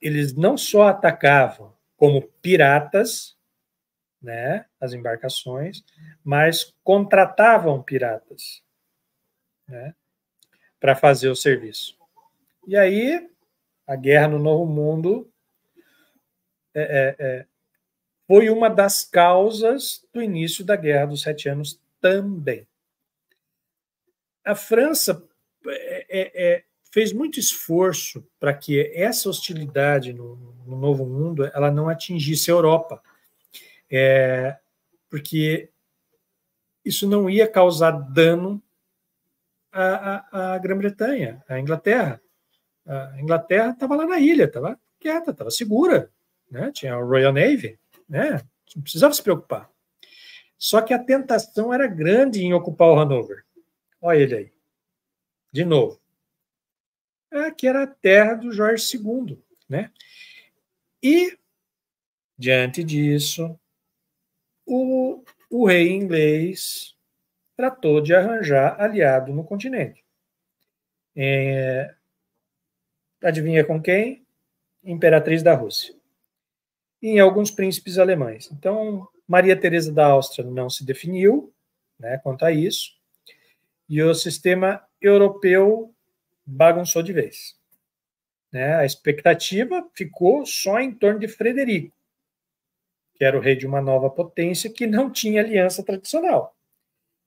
Speaker 2: eles não só atacavam como piratas, né, as embarcações, mas contratavam piratas né, para fazer o serviço. E aí, a guerra no Novo Mundo é, é, é, foi uma das causas do início da Guerra dos Sete Anos também. A França é, é, é, fez muito esforço para que essa hostilidade no, no Novo Mundo ela não atingisse a Europa é, porque isso não ia causar dano à, à, à Grã-Bretanha, à Inglaterra. A Inglaterra estava lá na ilha, estava quieta, estava segura, né? tinha o Royal Navy, né? não precisava se preocupar. Só que a tentação era grande em ocupar o Hanover. Olha ele aí. De novo. Aqui é, era a terra do Jorge II. Né? E, diante disso, o, o rei inglês tratou de arranjar aliado no continente. É, adivinha com quem? Imperatriz da Rússia. E em alguns príncipes alemães. Então, Maria Teresa da Áustria não se definiu né, quanto a isso. E o sistema europeu bagunçou de vez. Né? A expectativa ficou só em torno de Frederico que era o rei de uma nova potência que não tinha aliança tradicional,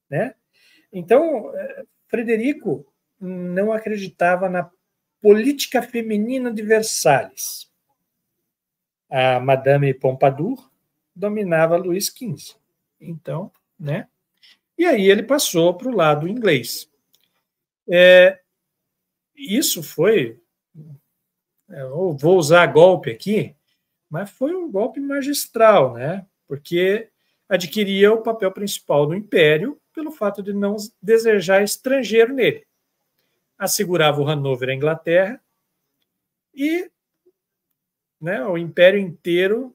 Speaker 2: né? Então, eh, Frederico não acreditava na política feminina de Versalhes. A Madame Pompadour dominava Luís XV. Então, né? E aí ele passou para o lado inglês. É, isso foi. Eh, eu vou usar golpe aqui, mas foi um golpe magistral, né? Porque adquiria o papel principal do império pelo fato de não desejar estrangeiro nele. Assegurava o Hanover a Inglaterra e né, o império inteiro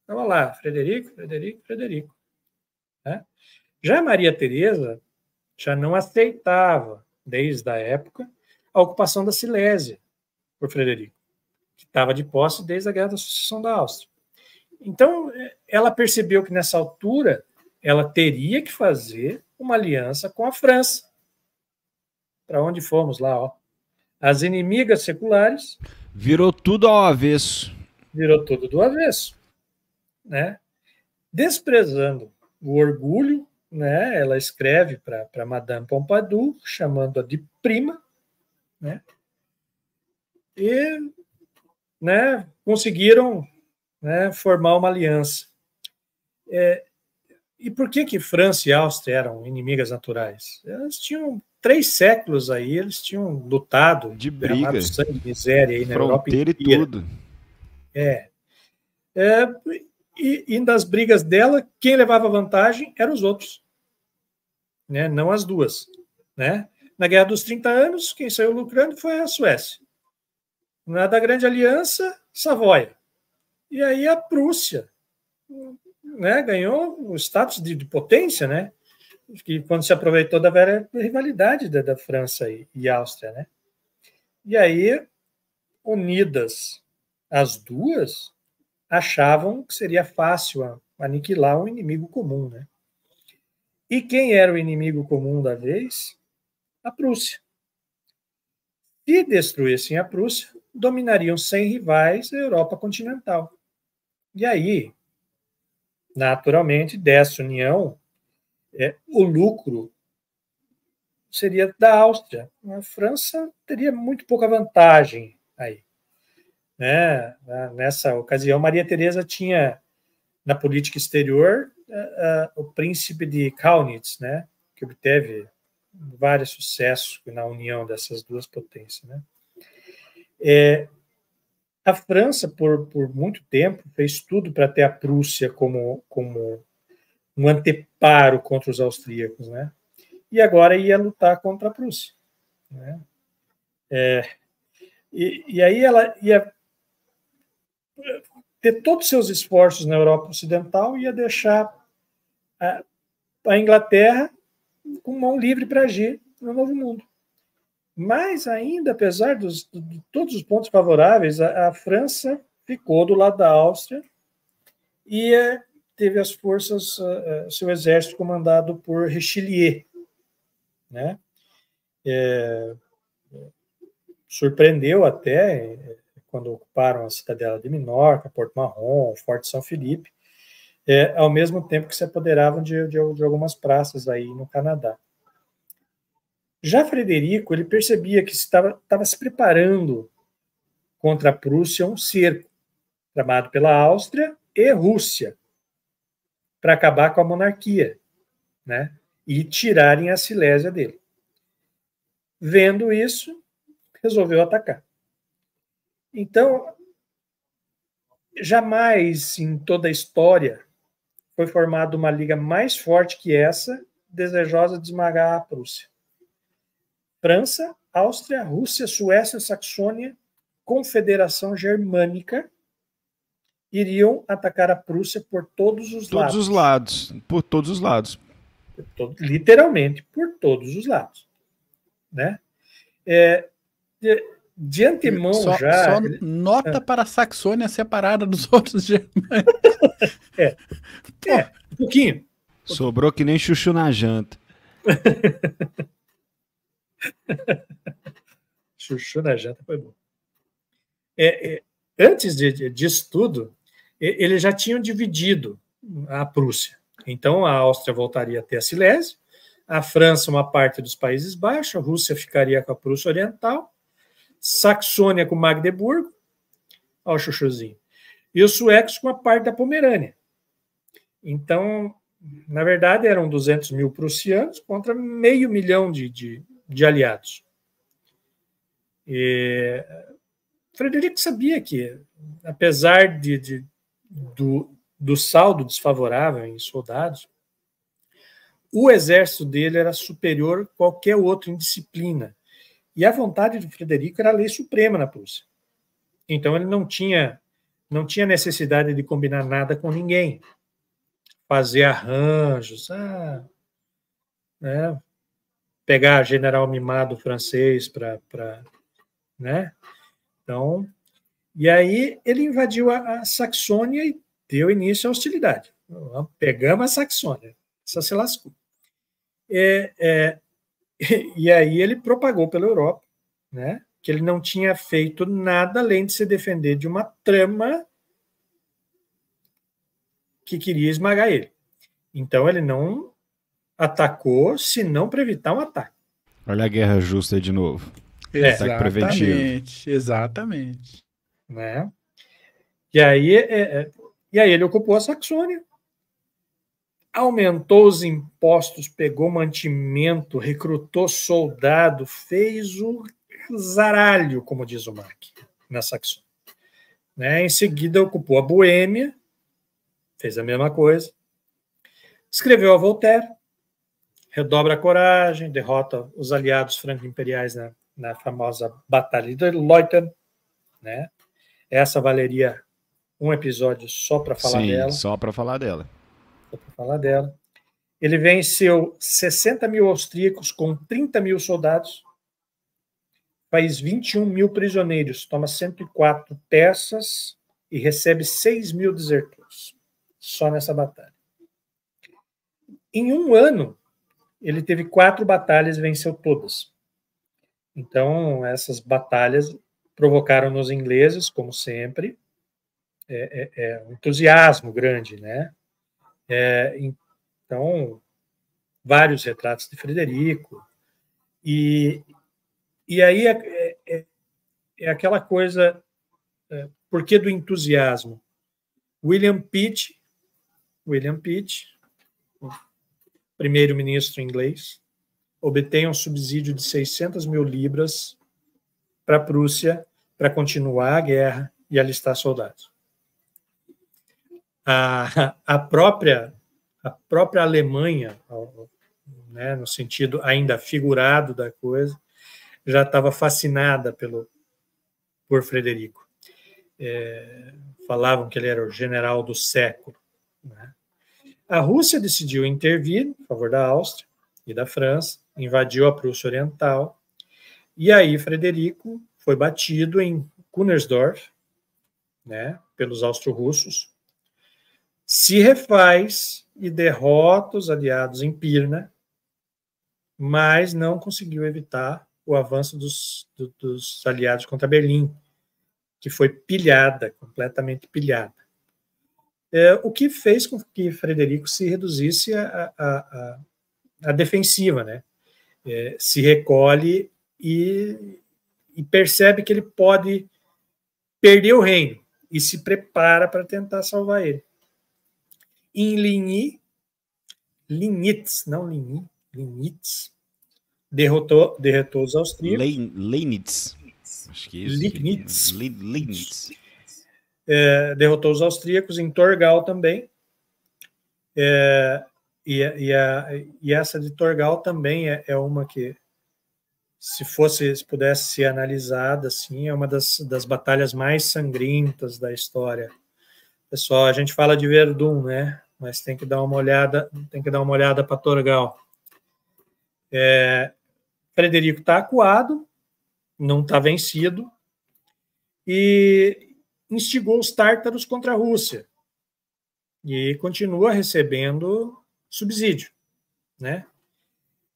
Speaker 2: estava lá, Frederico, Frederico, Frederico. Né? Já Maria Teresa já não aceitava, desde a época, a ocupação da Silésia por Frederico que estava de posse desde a Guerra da Sucessão da Áustria. Então, ela percebeu que nessa altura ela teria que fazer uma aliança com a França. Para onde fomos lá, ó. As inimigas seculares. Virou tudo ao avesso. Virou tudo do avesso. Né? Desprezando o orgulho, né? ela escreve para Madame Pompadour, chamando-a de prima. Né? E né, conseguiram né, formar uma aliança. É, e por que que França e Áustria eram inimigas naturais? Elas tinham três séculos aí, eles tinham lutado de briga, sangue, miséria aí na fronteira Europa e tudo. É. é e, e das brigas dela, quem levava vantagem eram os outros, né? Não as duas, né? Na Guerra dos 30 Anos, quem saiu lucrando foi a Suécia né, da Grande Aliança, Savoia. E aí a Prússia né, ganhou o status de, de potência, né? Que quando se aproveitou da velha rivalidade da, da França e, e Áustria, né? E aí, unidas as duas, achavam que seria fácil aniquilar um inimigo comum, né? E quem era o inimigo comum da vez? A Prússia. Se destruíssem a Prússia, dominariam sem rivais a Europa continental. E aí, naturalmente, dessa união, é, o lucro seria da Áustria. A França teria muito pouca vantagem aí. Né? Ah, nessa ocasião, Maria Teresa tinha na política exterior uh, uh, o príncipe de Kaunitz, né? que obteve vários sucessos na união dessas duas potências. Né? É, a França, por, por muito tempo, fez tudo para ter a Prússia como, como um anteparo contra os austríacos, né? E agora ia lutar contra a Prússia. Né? É, e, e aí ela ia ter todos os seus esforços na Europa Ocidental e ia deixar a, a Inglaterra com mão livre para agir no Novo Mundo. Mas ainda, apesar dos, de todos os pontos favoráveis, a, a, França ficou do lado da Áustria e é, teve as forças, uh, seu exército comandado por Richelieu, né? É, surpreendeu até quando ocuparam a cidadela de Minorca, Porto Marrom, Forte São Felipe, é, ao mesmo tempo que se apoderavam de, de, de algumas praças aí no Canadá. Já Frederico, ele percebia que estava, estava se preparando contra a Prússia um cerco, tramado pela Áustria e Rússia, para acabar com a monarquia, né? E tirarem a Silésia dele. Vendo isso, resolveu atacar. Então, jamais em toda a história foi formada uma liga mais forte que essa, desejosa de esmagar a Prússia. França, Áustria, Rússia, Suécia, Saxônia, Confederação Germânica iriam atacar a Prússia por todos os todos lados. Todos os
Speaker 4: lados, por
Speaker 2: todos os lados. Literalmente, por todos os lados. Né? É, de, de antemão
Speaker 3: só, já. Só nota é. para a Saxônia separada dos outros germânicos. é. é, um pouquinho.
Speaker 4: Sobrou que nem chuchu na janta.
Speaker 2: Chuchu da Janta foi bom. É, é, antes de, disso tudo, eles já tinham dividido a Prússia. Então, a Áustria voltaria até a Silésia, a França, uma parte dos Países Baixos, a Rússia ficaria com a Prússia Oriental, Saxônia com Magdeburgo, ó, o chuchuzinho, e os suecos com a parte da Pomerânia. Então, na verdade, eram 200 mil prussianos contra meio milhão de, de, de aliados. E Frederico sabia que, apesar de, de do, do saldo desfavorável em soldados, o exército dele era superior a qualquer outro em disciplina. E a vontade de Frederico era a lei suprema na Prússia. Então ele não tinha não tinha necessidade de combinar nada com ninguém, fazer arranjos, ah, né, pegar general mimado francês para. Né? Então, e aí ele invadiu a, a, Saxônia e deu início à hostilidade. Pegamos a Saxônia, só se lascou. É, é, e aí ele propagou pela Europa né, que ele não tinha feito nada além de se defender de uma trama que queria esmagar ele. Então ele não atacou se não para evitar um ataque.
Speaker 4: Olha a guerra justa de
Speaker 2: novo. É. Exatamente, exatamente. Né? E, aí, é, é, e aí ele ocupou a Saxônia, aumentou os impostos, pegou mantimento, recrutou soldado, fez o zaralho, como diz o Mac, na Saxônia. Né? Em seguida ocupou a Boêmia, fez a mesma coisa, escreveu a Voltaire, redobra a coragem, derrota os aliados franco-imperiais na, na, famosa Batalha de Leuthen, né? Essa valeria um episódio só para falar Sim, dela.
Speaker 4: Só para falar dela.
Speaker 2: Só para falar dela. Ele venceu 60 mil austríacos com 30 mil soldados, faz 21 mil prisioneiros, toma 104 peças e recebe 6 mil desertores, só nessa batalha. Em um ano, ele teve quatro batalhas e venceu todas. Então, essas batalhas provocaram nos ingleses, como sempre, é, é, é um entusiasmo grande, né? É, então, vários retratos de Frederico. E, e aí é, é, é aquela coisa, é, por que do entusiasmo? William Pitt, William Pitt primeiro-ministro inglês, obtenha um subsídio de 600 mil libras para a Prússia para continuar a guerra e alistar soldados. A, a própria a própria Alemanha, né, no sentido ainda figurado da coisa, já estava fascinada pelo por Frederico. É, falavam que ele era o general do século. Né? A Rússia decidiu intervir em favor da Áustria e da França, invadiu a Prússia Oriental, e aí Frederico foi batido em Kunersdorf, né, pelos austro-russos, se refaz e derrota os aliados em Pirna, mas não conseguiu evitar o avanço dos, do, dos aliados contra Berlim, que foi pilhada, completamente pilhada é, o que fez com que Frederico se reduzisse a, a, a, a defensiva, né? É, se recolhe e, e, percebe que ele pode perder o reino e se prepara para tentar salvar ele. Em Ligny, Linitz, não Ligny, Linitz, derrotou, derrotou os austríacos. Lein, Leinitz. Acho que é isso. Lignitz. Lignitz é, derrotou os austríacos em Torgal também. É, e, e, a, e, essa de Torgal também é, é, uma que, se fosse, se pudesse ser analisada, assim, é uma das, das batalhas mais sangrentas da história. Pessoal, a gente fala de Verdun, né? Mas tem que dar uma olhada, tem que dar uma olhada para Torgal. É, Frederico está acuado, não está vencido, e, instigou os tártaros contra a Rússia e continua recebendo subsídio, né?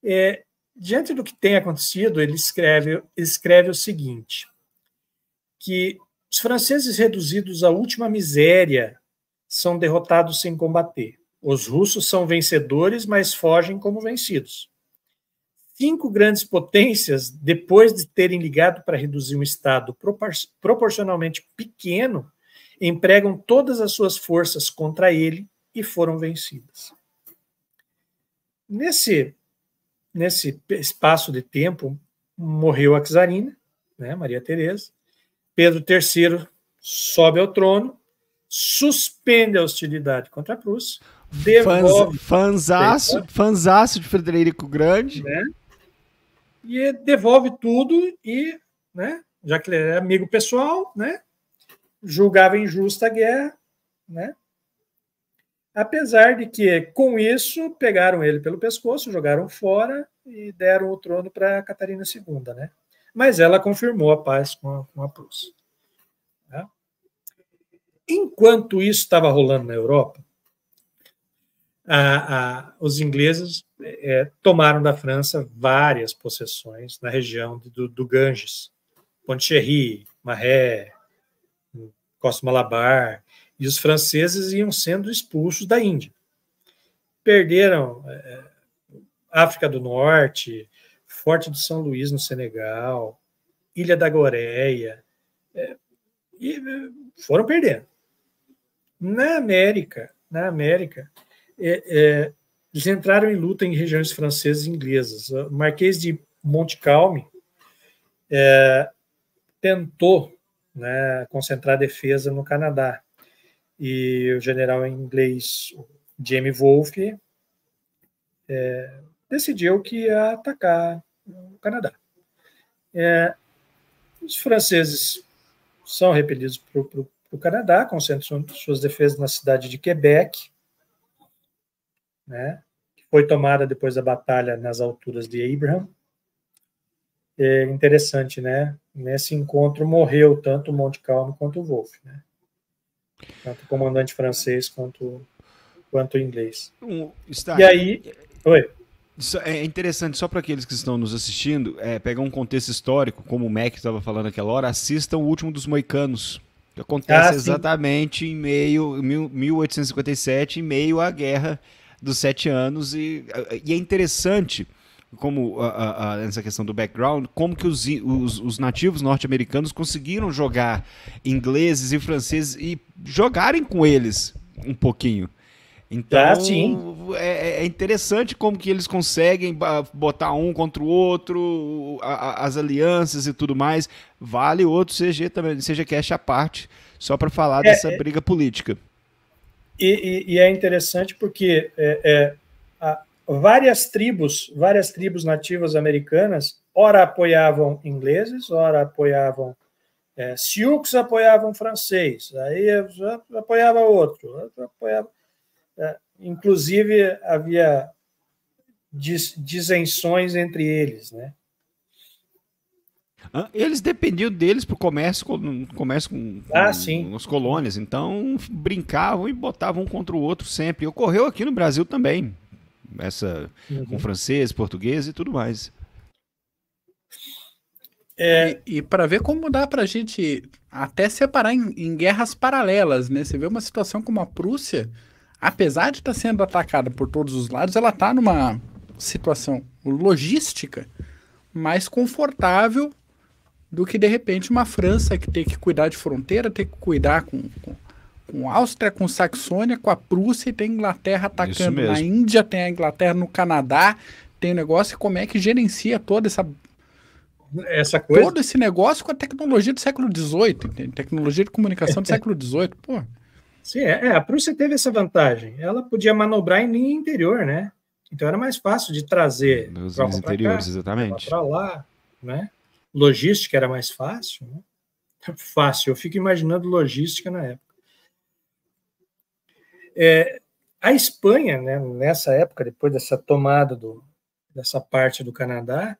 Speaker 2: É, diante do que tem acontecido, ele escreve, escreve o seguinte, que os franceses reduzidos à última miséria são derrotados sem combater. Os russos são vencedores, mas fogem como vencidos cinco grandes potências, depois de terem ligado para reduzir um Estado proporcionalmente pequeno, empregam todas as suas forças contra ele e foram vencidas. Nesse, nesse espaço de tempo, morreu a czarina, né, Maria Teresa, Pedro III sobe ao trono, suspende a hostilidade contra a Prússia, devolve... Fanzaço,
Speaker 4: fanzaço de Frederico Grande.
Speaker 2: Né? e devolve tudo e, né, já que ele é amigo pessoal, né, julgava injusta a guerra, né? Apesar de que, com isso, pegaram ele pelo pescoço, jogaram fora e deram o trono para Catarina II, né? Mas ela confirmou a paz com a, com a Prússia. Né. Enquanto isso estava rolando na Europa, a, a, os ingleses é, tomaram da França várias possessões na região do, do Ganges, Pontcherry, Maré, Costa Malabar, e os franceses iam sendo expulsos da Índia. Perderam é, África do Norte, Forte de São Luís no Senegal, Ilha da Goreia, é, e é, foram perdendo. Na América, na América, é, é, eles entraram em luta em regiões francesas e inglesas. O Marquês de Montcalm é, tentou né, concentrar a defesa no Canadá. E o general inglês Jamie Wolfe é, decidiu que ia atacar o Canadá. É, os franceses são repelidos para o Canadá, concentram suas defesas na cidade de Quebec, né, que foi tomada depois da batalha nas alturas de Abraham. É interessante, né? Nesse encontro morreu tanto o Monte Calmo quanto o Wolf, né? Tanto o comandante francês quanto, quanto o inglês. Um, está... E aí...
Speaker 4: Oi. É interessante, só para aqueles que estão nos assistindo, é, pegar um contexto histórico, como o Mac estava falando naquela hora, assistam o último dos moicanos, que acontece ah, exatamente em meio, 1857, em meio à guerra dos sete anos. E, eh, e é interessante como a, ah, a, ah, ah, essa questão do background, como que os, os, os nativos norte-americanos conseguiram jogar ingleses e franceses e jogarem com eles um pouquinho. Então, é, é, é, interessante como que eles conseguem botar um contra o outro, a, a, as alianças e tudo mais. Vale outro CG também, CGCast à parte, só para falar é, dessa é. briga política.
Speaker 2: E, e, é interessante porque é, é, a, várias tribos, várias tribos nativas americanas, ora apoiavam ingleses, ora apoiavam é, Sioux, apoiavam francês, aí apoiava outro, apoiava, é, inclusive havia dis, disenções entre eles, né?
Speaker 4: Eles dependiam deles para o comércio, comércio com, ah, com as colônias, então brincavam e botavam um contra o outro sempre. E ocorreu aqui no Brasil também, essa
Speaker 3: uhum. com francês, português e tudo mais. É... E, e para ver como dá para a gente até separar em, em, guerras paralelas, né? Você vê uma situação como a Prússia, apesar de estar tá sendo atacada por todos os lados, ela está numa situação logística mais confortável do que de repente uma França que tem que cuidar de fronteira, tem que cuidar com, com, com Áustria, com Saxônia, com a Prússia e tem a Inglaterra atacando na Índia, tem a Inglaterra no Canadá, tem o um negócio, e como é que gerencia toda essa essa coisa? Todo esse negócio com a tecnologia do século XVIII, tecnologia de comunicação do século XVIII, pô. Sim, é, é, a Prússia teve essa vantagem. Ela podia manobrar em linha interior, né?
Speaker 2: Então era mais fácil de trazer. Nos interiores, cá, exatamente. Para lá, né? Logística era mais fácil, né? Fácil, eu fico imaginando logística na época. É, a Espanha, né, nessa época, depois dessa tomada do, dessa parte do Canadá,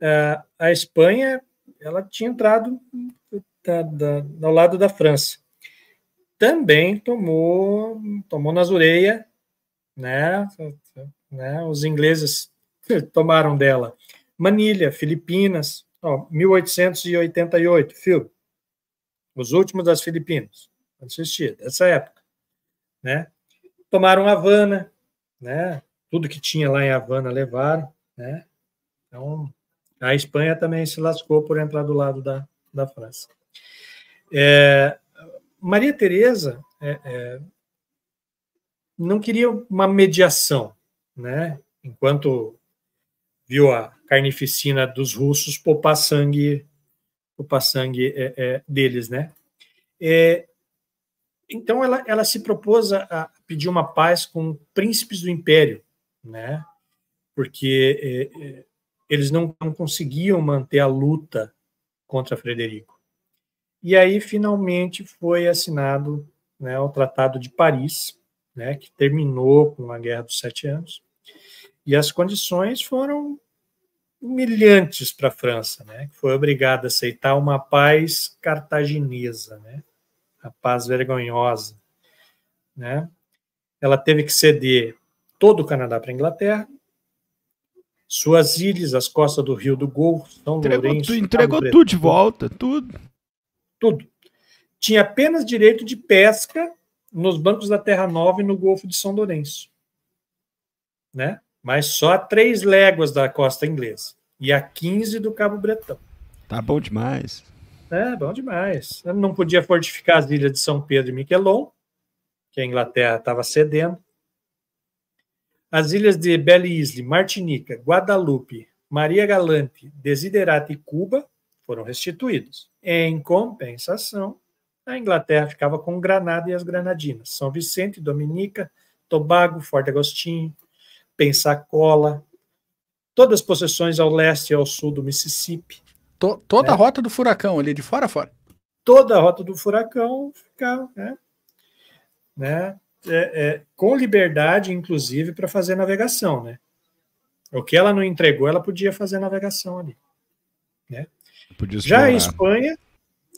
Speaker 2: é, a Espanha ela tinha entrado da, da, ao lado da França. Também tomou, tomou nas orelhas, né, né, os ingleses tomaram dela. Manilha, Filipinas, 1888, filme. Os Últimos das Filipinas. assistir dessa época. Né? Tomaram Havana, né? tudo que tinha lá em Havana levaram. Né? Então, a Espanha também se lascou por entrar do lado da, da França. É, Maria Tereza é, é, não queria uma mediação, né? enquanto viu a, carnificina dos russos poupar sangue, poupar sangue é, é, deles, né? É, então ela, ela se propôs a pedir uma paz com príncipes do império, né? Porque é, é, eles não, não conseguiam manter a luta contra Frederico. E aí finalmente foi assinado né, o Tratado de Paris, né, que terminou com a Guerra dos Sete Anos. E as condições foram humilhantes para a França, né? que foi obrigada a aceitar uma paz cartaginesa, né? a paz vergonhosa. Né? Ela teve que ceder todo o Canadá para a Inglaterra, suas ilhas, as costas do Rio do Golfo, São entregou Lourenço... Tu, entregou tudo de volta, tudo. Tudo. Tinha apenas direito de pesca nos bancos da Terra Nova e no Golfo de São Lourenço. Né? mas só a três léguas da costa inglesa e a 15 do Cabo Bretão.
Speaker 4: Tá bom demais.
Speaker 2: É, bom demais. Eu não podia fortificar as ilhas de São Pedro e Miquelon, que a Inglaterra estava cedendo. As ilhas de Belle Isle, Martinica, Guadalupe, Maria Galante, Desiderata e Cuba foram restituídos. Em compensação, a Inglaterra ficava com Granada e as Granadinas, São Vicente, Dominica, Tobago, Forte Agostinho, Pensacola, todas as possessões ao leste e ao sul do Mississippi. To toda né? a rota do furacão ali de fora a fora. Toda a rota do furacão ficar, né? né? É, é, com liberdade, inclusive, para fazer navegação, né? O que ela não entregou, ela podia fazer navegação ali,
Speaker 3: né? já a
Speaker 2: Espanha,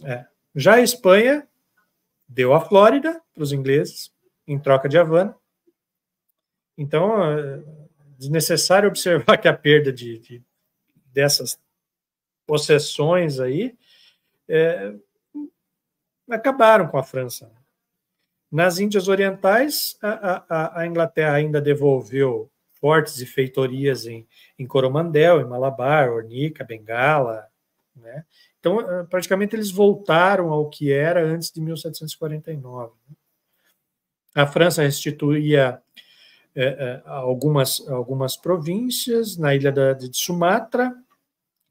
Speaker 2: é, já a Espanha deu a Flórida para os ingleses em troca de Havana. Então, é desnecessário observar que a perda de, de dessas possessões aí é, acabaram com a França. Nas Índias Orientais, a, a, a, Inglaterra ainda devolveu fortes e feitorias em, em Coromandel, em Malabar, Ornica, Bengala. Né? Então, é, praticamente eles voltaram ao que era antes de 1749. Né? A França restituía é, é, algumas, algumas províncias, na ilha da, de Sumatra,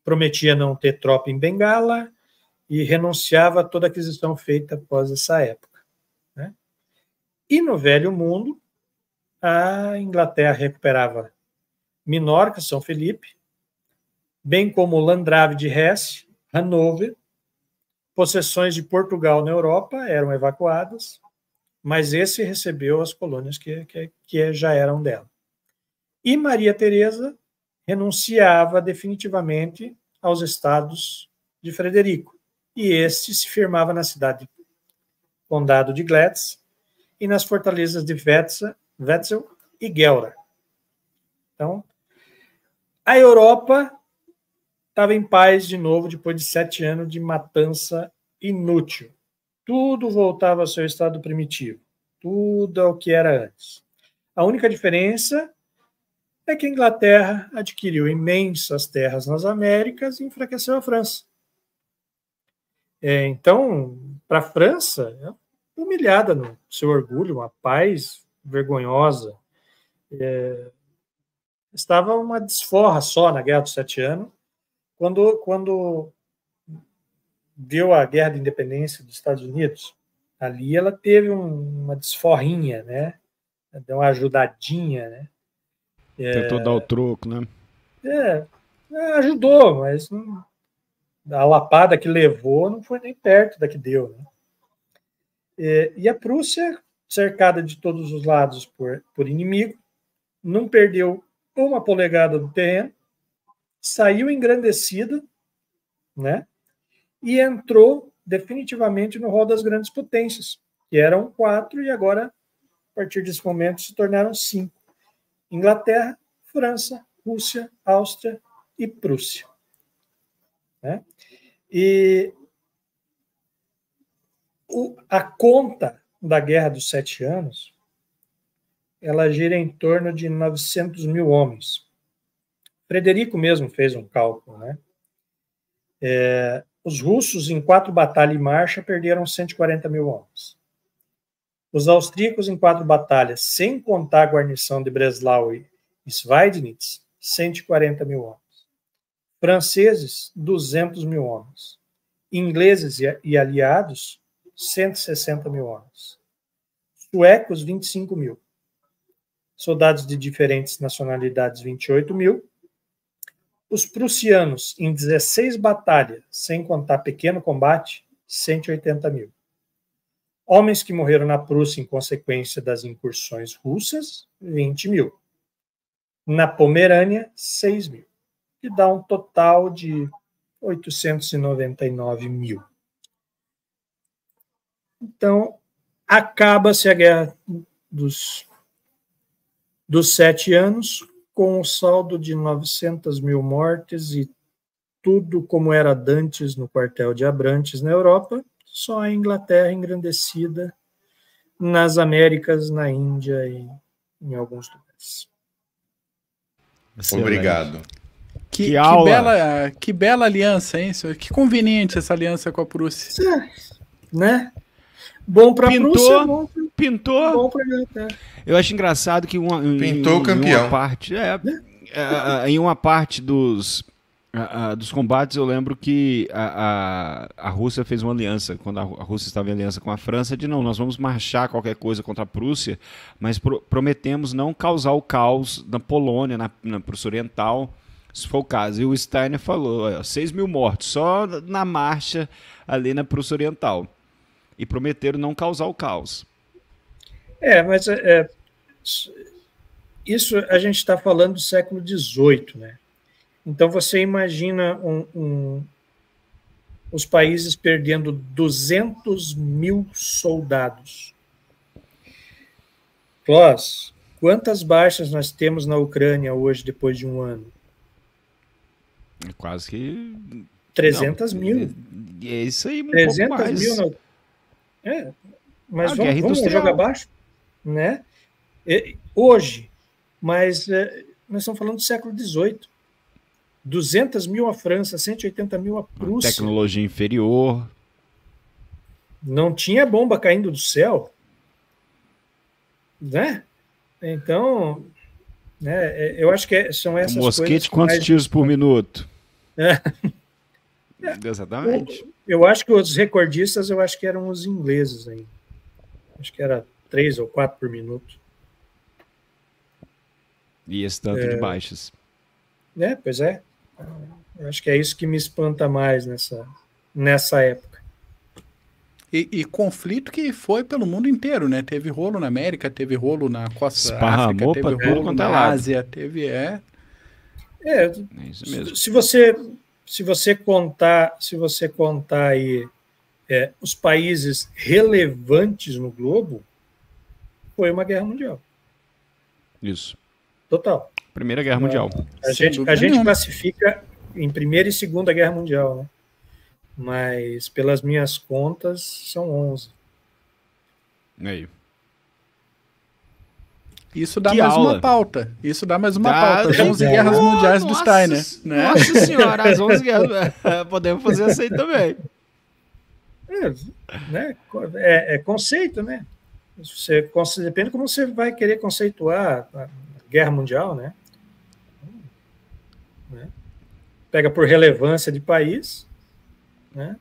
Speaker 2: prometia não ter tropa em Bengala e renunciava a toda aquisição feita após essa época. Né? E no Velho Mundo, a Inglaterra recuperava Minorca, São Felipe, bem como Landgrave de Hesse, Hanover, possessões de Portugal na Europa eram evacuadas, mas esse recebeu as colônias que, que, que já eram dela. E Maria Teresa renunciava definitivamente aos estados de Frederico, e este se firmava na cidade condado de Glatz e nas fortalezas de Wetzel, Wetzel e Gelra. Então, a Europa estava em paz de novo depois de sete anos de matança inútil tudo voltava ao seu estado primitivo, tudo ao que era antes. A única diferença é que a Inglaterra adquiriu imensas terras nas Américas e enfraqueceu a França. É, então, para a França, é humilhada no seu orgulho, uma paz vergonhosa. É, estava uma desforra só na Guerra dos Sete Anos, quando, quando deu a guerra de independência dos Estados Unidos, ali ela teve um, uma desforrinha, né? Deu uma ajudadinha, né? É, Tentou dar
Speaker 4: o troco, né?
Speaker 2: É, ajudou, mas a lapada que levou não foi nem perto da que deu, né? É, e a Prússia, cercada de todos os lados por, por inimigo, não perdeu uma polegada do terreno, saiu engrandecida, né? e entrou definitivamente no rol das grandes potências, que eram quatro e agora, a partir desse momento, se tornaram cinco: Inglaterra, França, Rússia, Áustria e Prússia. Né? E o, a conta da Guerra dos Sete Anos ela gira em torno de 900 mil homens. Frederico mesmo fez um cálculo, né? É, os russos, em quatro batalhas e marcha, perderam 140 mil homens. Os austríacos, em quatro batalhas, sem contar a guarnição de Breslau e Schweidnitz, 140 mil homens. Franceses, 200 mil homens. Ingleses e aliados, 160 mil homens. Suecos, 25 mil. Soldados de diferentes nacionalidades, 28 mil. Os prussianos, em 16 batalhas, sem contar pequeno combate, 180 mil. Homens que morreram na Prússia em consequência das incursões russas, 20 mil. Na Pomerânia, 6 mil. E dá um total de 899 mil. Então, acaba-se a guerra dos, dos sete anos com um saldo de 900 mil mortes e tudo como era dantes no quartel de Abrantes na Europa, só a Inglaterra engrandecida nas Américas, na Índia e em alguns lugares.
Speaker 1: Obrigado. Que, que, aula. Que
Speaker 3: bela, que bela aliança, hein? Que conveniente essa aliança com a Prússia. É, né? Bom para pintou,
Speaker 4: bom, pintou. Bom pra Inglaterra. Tá?
Speaker 3: Eu acho engraçado que uma pintou em, campeão. Em uma
Speaker 1: parte,
Speaker 4: é, é, é, em uma parte dos a, a, dos combates, eu lembro que a, a, a, Rússia fez uma aliança, quando a, Rússia estava em aliança com a França, de não, nós vamos marchar qualquer coisa contra a Prússia, mas pro, prometemos não causar o caos na Polônia, na, na Prússia Oriental, se for o caso. E o Steiner falou: 6 mil mortos só na marcha ali na Prússia Oriental e prometeram não causar o caos.
Speaker 2: É, mas é, é isso a gente está falando do século XVIII, né? Então você imagina um, um, os países perdendo 200 mil soldados. Klaus, quantas baixas nós temos na Ucrânia hoje, depois de um ano?
Speaker 4: É quase que. 300
Speaker 2: Não, mil. É, é, isso aí, um 300 mil na Ucrânia é, mas ah, vamos, vamos jogar abaixo, né? E, hoje, mas é, nós estamos falando do século XVIII. 200 mil à França, 180 mil à Prússia.
Speaker 4: tecnologia inferior.
Speaker 2: Não tinha bomba caindo do céu, né? Então, né, é, eu acho que é, são essas mosquete, coisas. Mosquete, quantos mais... tiros
Speaker 4: por minuto? É. É. Exatamente.
Speaker 2: Eu, eu, acho que os recordistas, eu acho que eram os ingleses aí. Acho que era três ou quatro por minuto.
Speaker 4: E esse tanto é... de baixas.
Speaker 2: É, pois é. Eu acho que é isso que me espanta mais nessa,
Speaker 3: nessa época. E, e, conflito que foi pelo mundo inteiro, né? Teve rolo na América, teve rolo na Costa Esparramou África, teve rolo na é Ásia, teve é. É, é se você se você contar,
Speaker 2: se você contar aí é, os países relevantes no globo, foi uma guerra mundial. Isso. Total.
Speaker 4: Primeira Guerra é. Mundial. A Sem gente, a gente
Speaker 2: classifica em Primeira e Segunda Guerra Mundial, né? mas pelas minhas contas são 11.
Speaker 4: Meio. aí.
Speaker 3: Isso dá que mais aula. uma pauta. Isso dá mais uma dá, pauta. As 11 guerras mundiais do Steiner. Né? Nossa senhora, as 11 guerras. Podemos fazer assim aí também.
Speaker 2: É, né? é, é conceito, né? Você, depende de como você vai querer conceituar a guerra mundial, né? né? Pega por relevância de país, né?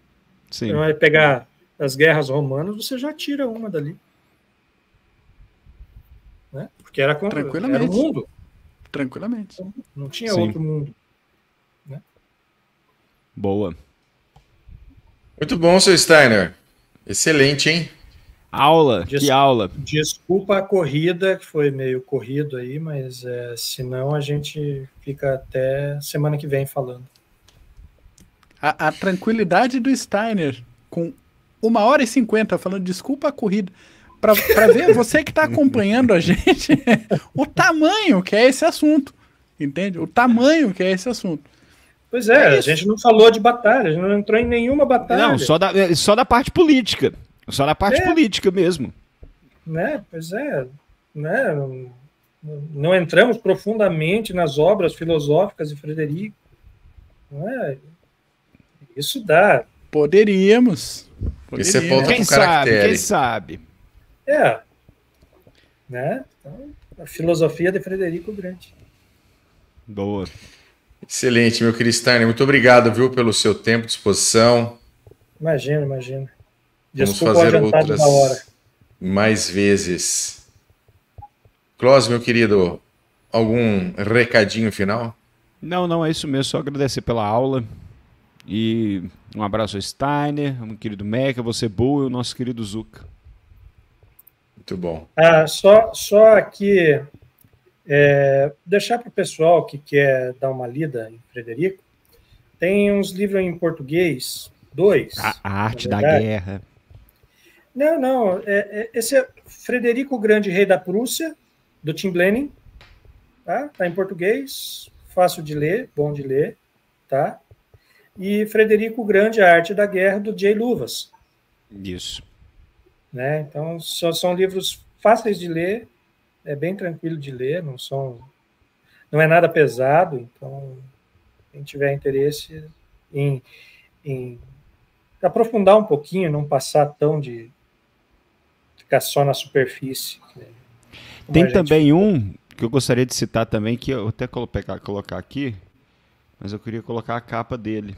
Speaker 2: Sim. Então, vai pegar as guerras romanas, você já tira uma dali né? Porque era, contra, Tranquilamente. era o mundo.
Speaker 1: Tranquilamente. Então,
Speaker 3: não
Speaker 2: tinha Sim. outro mundo. Né?
Speaker 1: Boa. Muito bom, seu Steiner. Excelente, hein? Aula,
Speaker 2: Des que aula. Desculpa a corrida, que foi meio corrido aí, mas é, senão a gente fica até semana que vem falando.
Speaker 3: A, a tranquilidade do Steiner, com uma hora e cinquenta, falando desculpa a corrida para ver você que está acompanhando a gente o tamanho que é esse assunto, entende? O tamanho que é esse assunto. Pois é, é a gente não falou de batalhas,
Speaker 2: não entrou em nenhuma batalha. Não, só
Speaker 4: da, é, só da parte política, só da parte é. política mesmo.
Speaker 2: Né? Pois é, né? Não entramos profundamente nas obras filosóficas de Frederico. Né?
Speaker 3: Isso dá. Poderíamos. É Poderíamos. Isso é falta quem, sabe, quem sabe?
Speaker 2: É. Né? Então, a filosofia de Frederico Grande.
Speaker 1: Boa. Excelente, meu querido Steiner. Muito obrigado, viu, pelo seu tempo, disposição.
Speaker 2: Imagina, imagina. Desculpa Vamos fazer outras
Speaker 1: mais vezes. Clóvis, meu querido, algum recadinho final?
Speaker 4: Não, não, é isso mesmo. Só agradecer pela aula. E um abraço ao Steiner, meu querido Meca, você boa e o nosso querido Zuka.
Speaker 3: Muito bom.
Speaker 2: Ah, só, só aqui, é, deixar para o pessoal que quer dar uma lida em Frederico, tem uns livros em português, dois. A, a Arte da Guerra. Não, não, é, é, esse é Frederico Grande, Rei da Prússia, do Tim Blenning, tá? Tá em português, fácil de ler, bom de ler, tá? E Frederico Grande, A Arte da Guerra, do Jay Luvas. Isso. Né? Então, só são livros fáceis de ler, é bem tranquilo de ler, não são não é nada pesado, então quem tiver interesse em, em aprofundar um pouquinho, não passar tão de ficar só na superfície. Né? Tem
Speaker 4: também um que eu gostaria de citar também, que eu até colocar, colocar aqui, mas eu queria colocar a capa dele.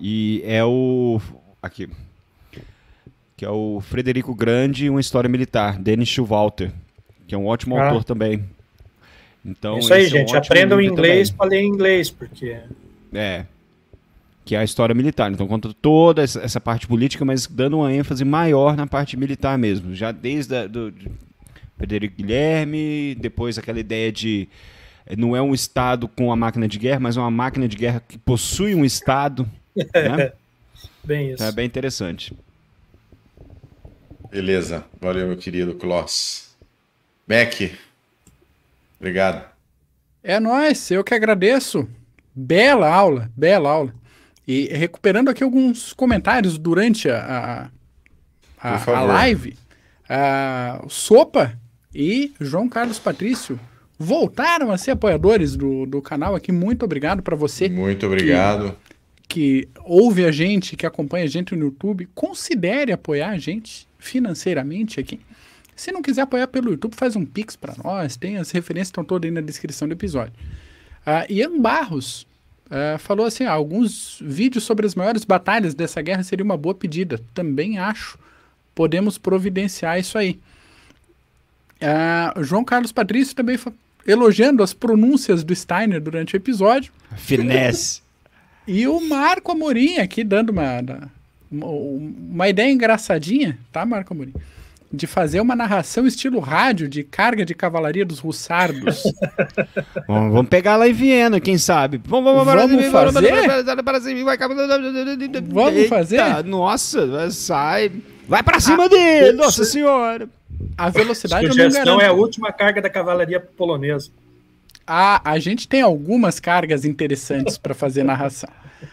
Speaker 4: E é o. Aqui, que é o Frederico Grande e uma história militar, Denis Schulwalter, que é um ótimo ah. autor também. Então, Isso aí, gente, é um aprendam inglês
Speaker 2: para ler inglês, porque
Speaker 4: é que é a história militar. Então conta toda essa parte política, mas dando uma ênfase maior na parte militar mesmo, já desde a, do, de Frederico Guilherme, depois aquela ideia de eh, não é um estado com a máquina de guerra, mas é uma máquina de guerra que possui um estado, né? bem então, é isso. é bem
Speaker 1: interessante. Beleza. Valeu, meu querido Kloss. Beck, obrigado.
Speaker 3: É nós, eu que agradeço. Bela aula, bela aula. E recuperando aqui alguns comentários durante a, a, a, a live, a Sopa e João Carlos Patrício voltaram a ser apoiadores do, do canal aqui. Muito obrigado para você. Muito obrigado. Que, que ouve a gente, que acompanha a gente no YouTube. Considere apoiar a gente financeiramente aqui. Se não quiser apoiar pelo YouTube, faz um pix para nós. Tem as referências estão todas aí na descrição do episódio. Uh, Ian Barros uh, falou assim: ah, alguns vídeos sobre as maiores batalhas dessa guerra seria uma boa pedida. Também acho. Podemos providenciar isso aí. Uh, João Carlos Patrício também elogiando as pronúncias do Steiner durante o episódio. Finesse. e o Marco Amorim aqui dando uma uma ideia engraçadinha, tá, Marco Amorim? De fazer uma narração estilo rádio de carga de cavalaria dos russardos.
Speaker 4: Bom, vamos pegar lá em Viena, quem sabe? Vamos, vamos fazer?
Speaker 2: Vamos fazer?
Speaker 4: nossa, sai. Vai para cima dele, nossa
Speaker 3: senhora. A velocidade Sugestão é a última carga da cavalaria polonesa. Ah, a gente tem algumas cargas interessantes para fazer narração.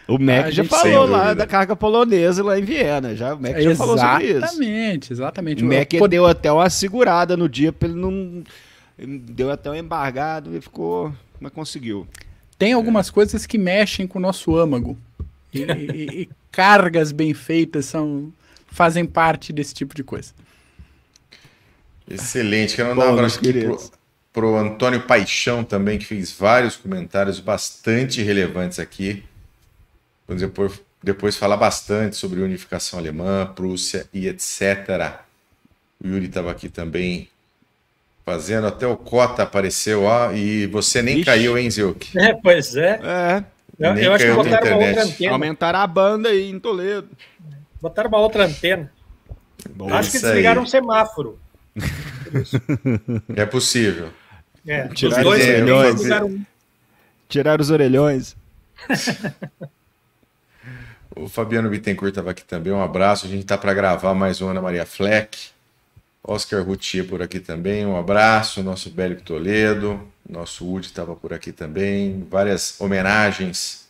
Speaker 3: O ah, Mac já falou lá da
Speaker 4: carga polonesa lá em Viena. Já, o Mac é, já falou sobre isso.
Speaker 3: Exatamente, exatamente. O Mac Pô... deu
Speaker 4: até uma segurada no dia, ele não. Deu até um embargado e ficou.
Speaker 3: Mas conseguiu. Tem algumas é. coisas que mexem com o nosso âmago. E, e, e cargas bem feitas são, fazem parte desse tipo de coisa.
Speaker 1: Excelente. Quero mandar um abraço aqui para o Antônio Paixão também, que fez vários comentários bastante relevantes aqui depois, depois falar bastante sobre unificação alemã, Prússia e etc. O Yuri estava aqui também fazendo, até o Cota apareceu, ó, e você nem Ixi. caiu, hein, Zilk?
Speaker 2: É, pois é. É.
Speaker 1: Eu, eu acho que botaram uma outra antena.
Speaker 2: Aumentaram a banda aí em Toledo. Botaram uma outra antena.
Speaker 1: Bom, acho que desligaram aí. um
Speaker 2: semáforo.
Speaker 1: É possível. É, tiraram os, os orelhões.
Speaker 4: Tiraram os orelhões.
Speaker 1: O Fabiano Bittencourt estava aqui também. Um abraço. A gente está para gravar mais uma Ana Maria Fleck. Oscar Routier por aqui também. Um abraço. Nosso Bélico Toledo. Nosso Udi estava por aqui também. Várias homenagens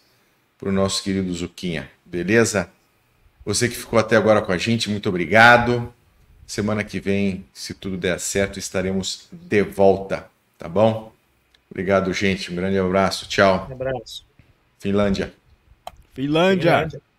Speaker 1: para o nosso querido Zuquinha. Beleza? Você que ficou até agora com a gente, muito obrigado. Semana que vem, se tudo der certo, estaremos de volta, tá bom? Obrigado, gente. Um grande abraço. Tchau. Um abraço. Finlândia.
Speaker 4: Finlândia. Finlândia.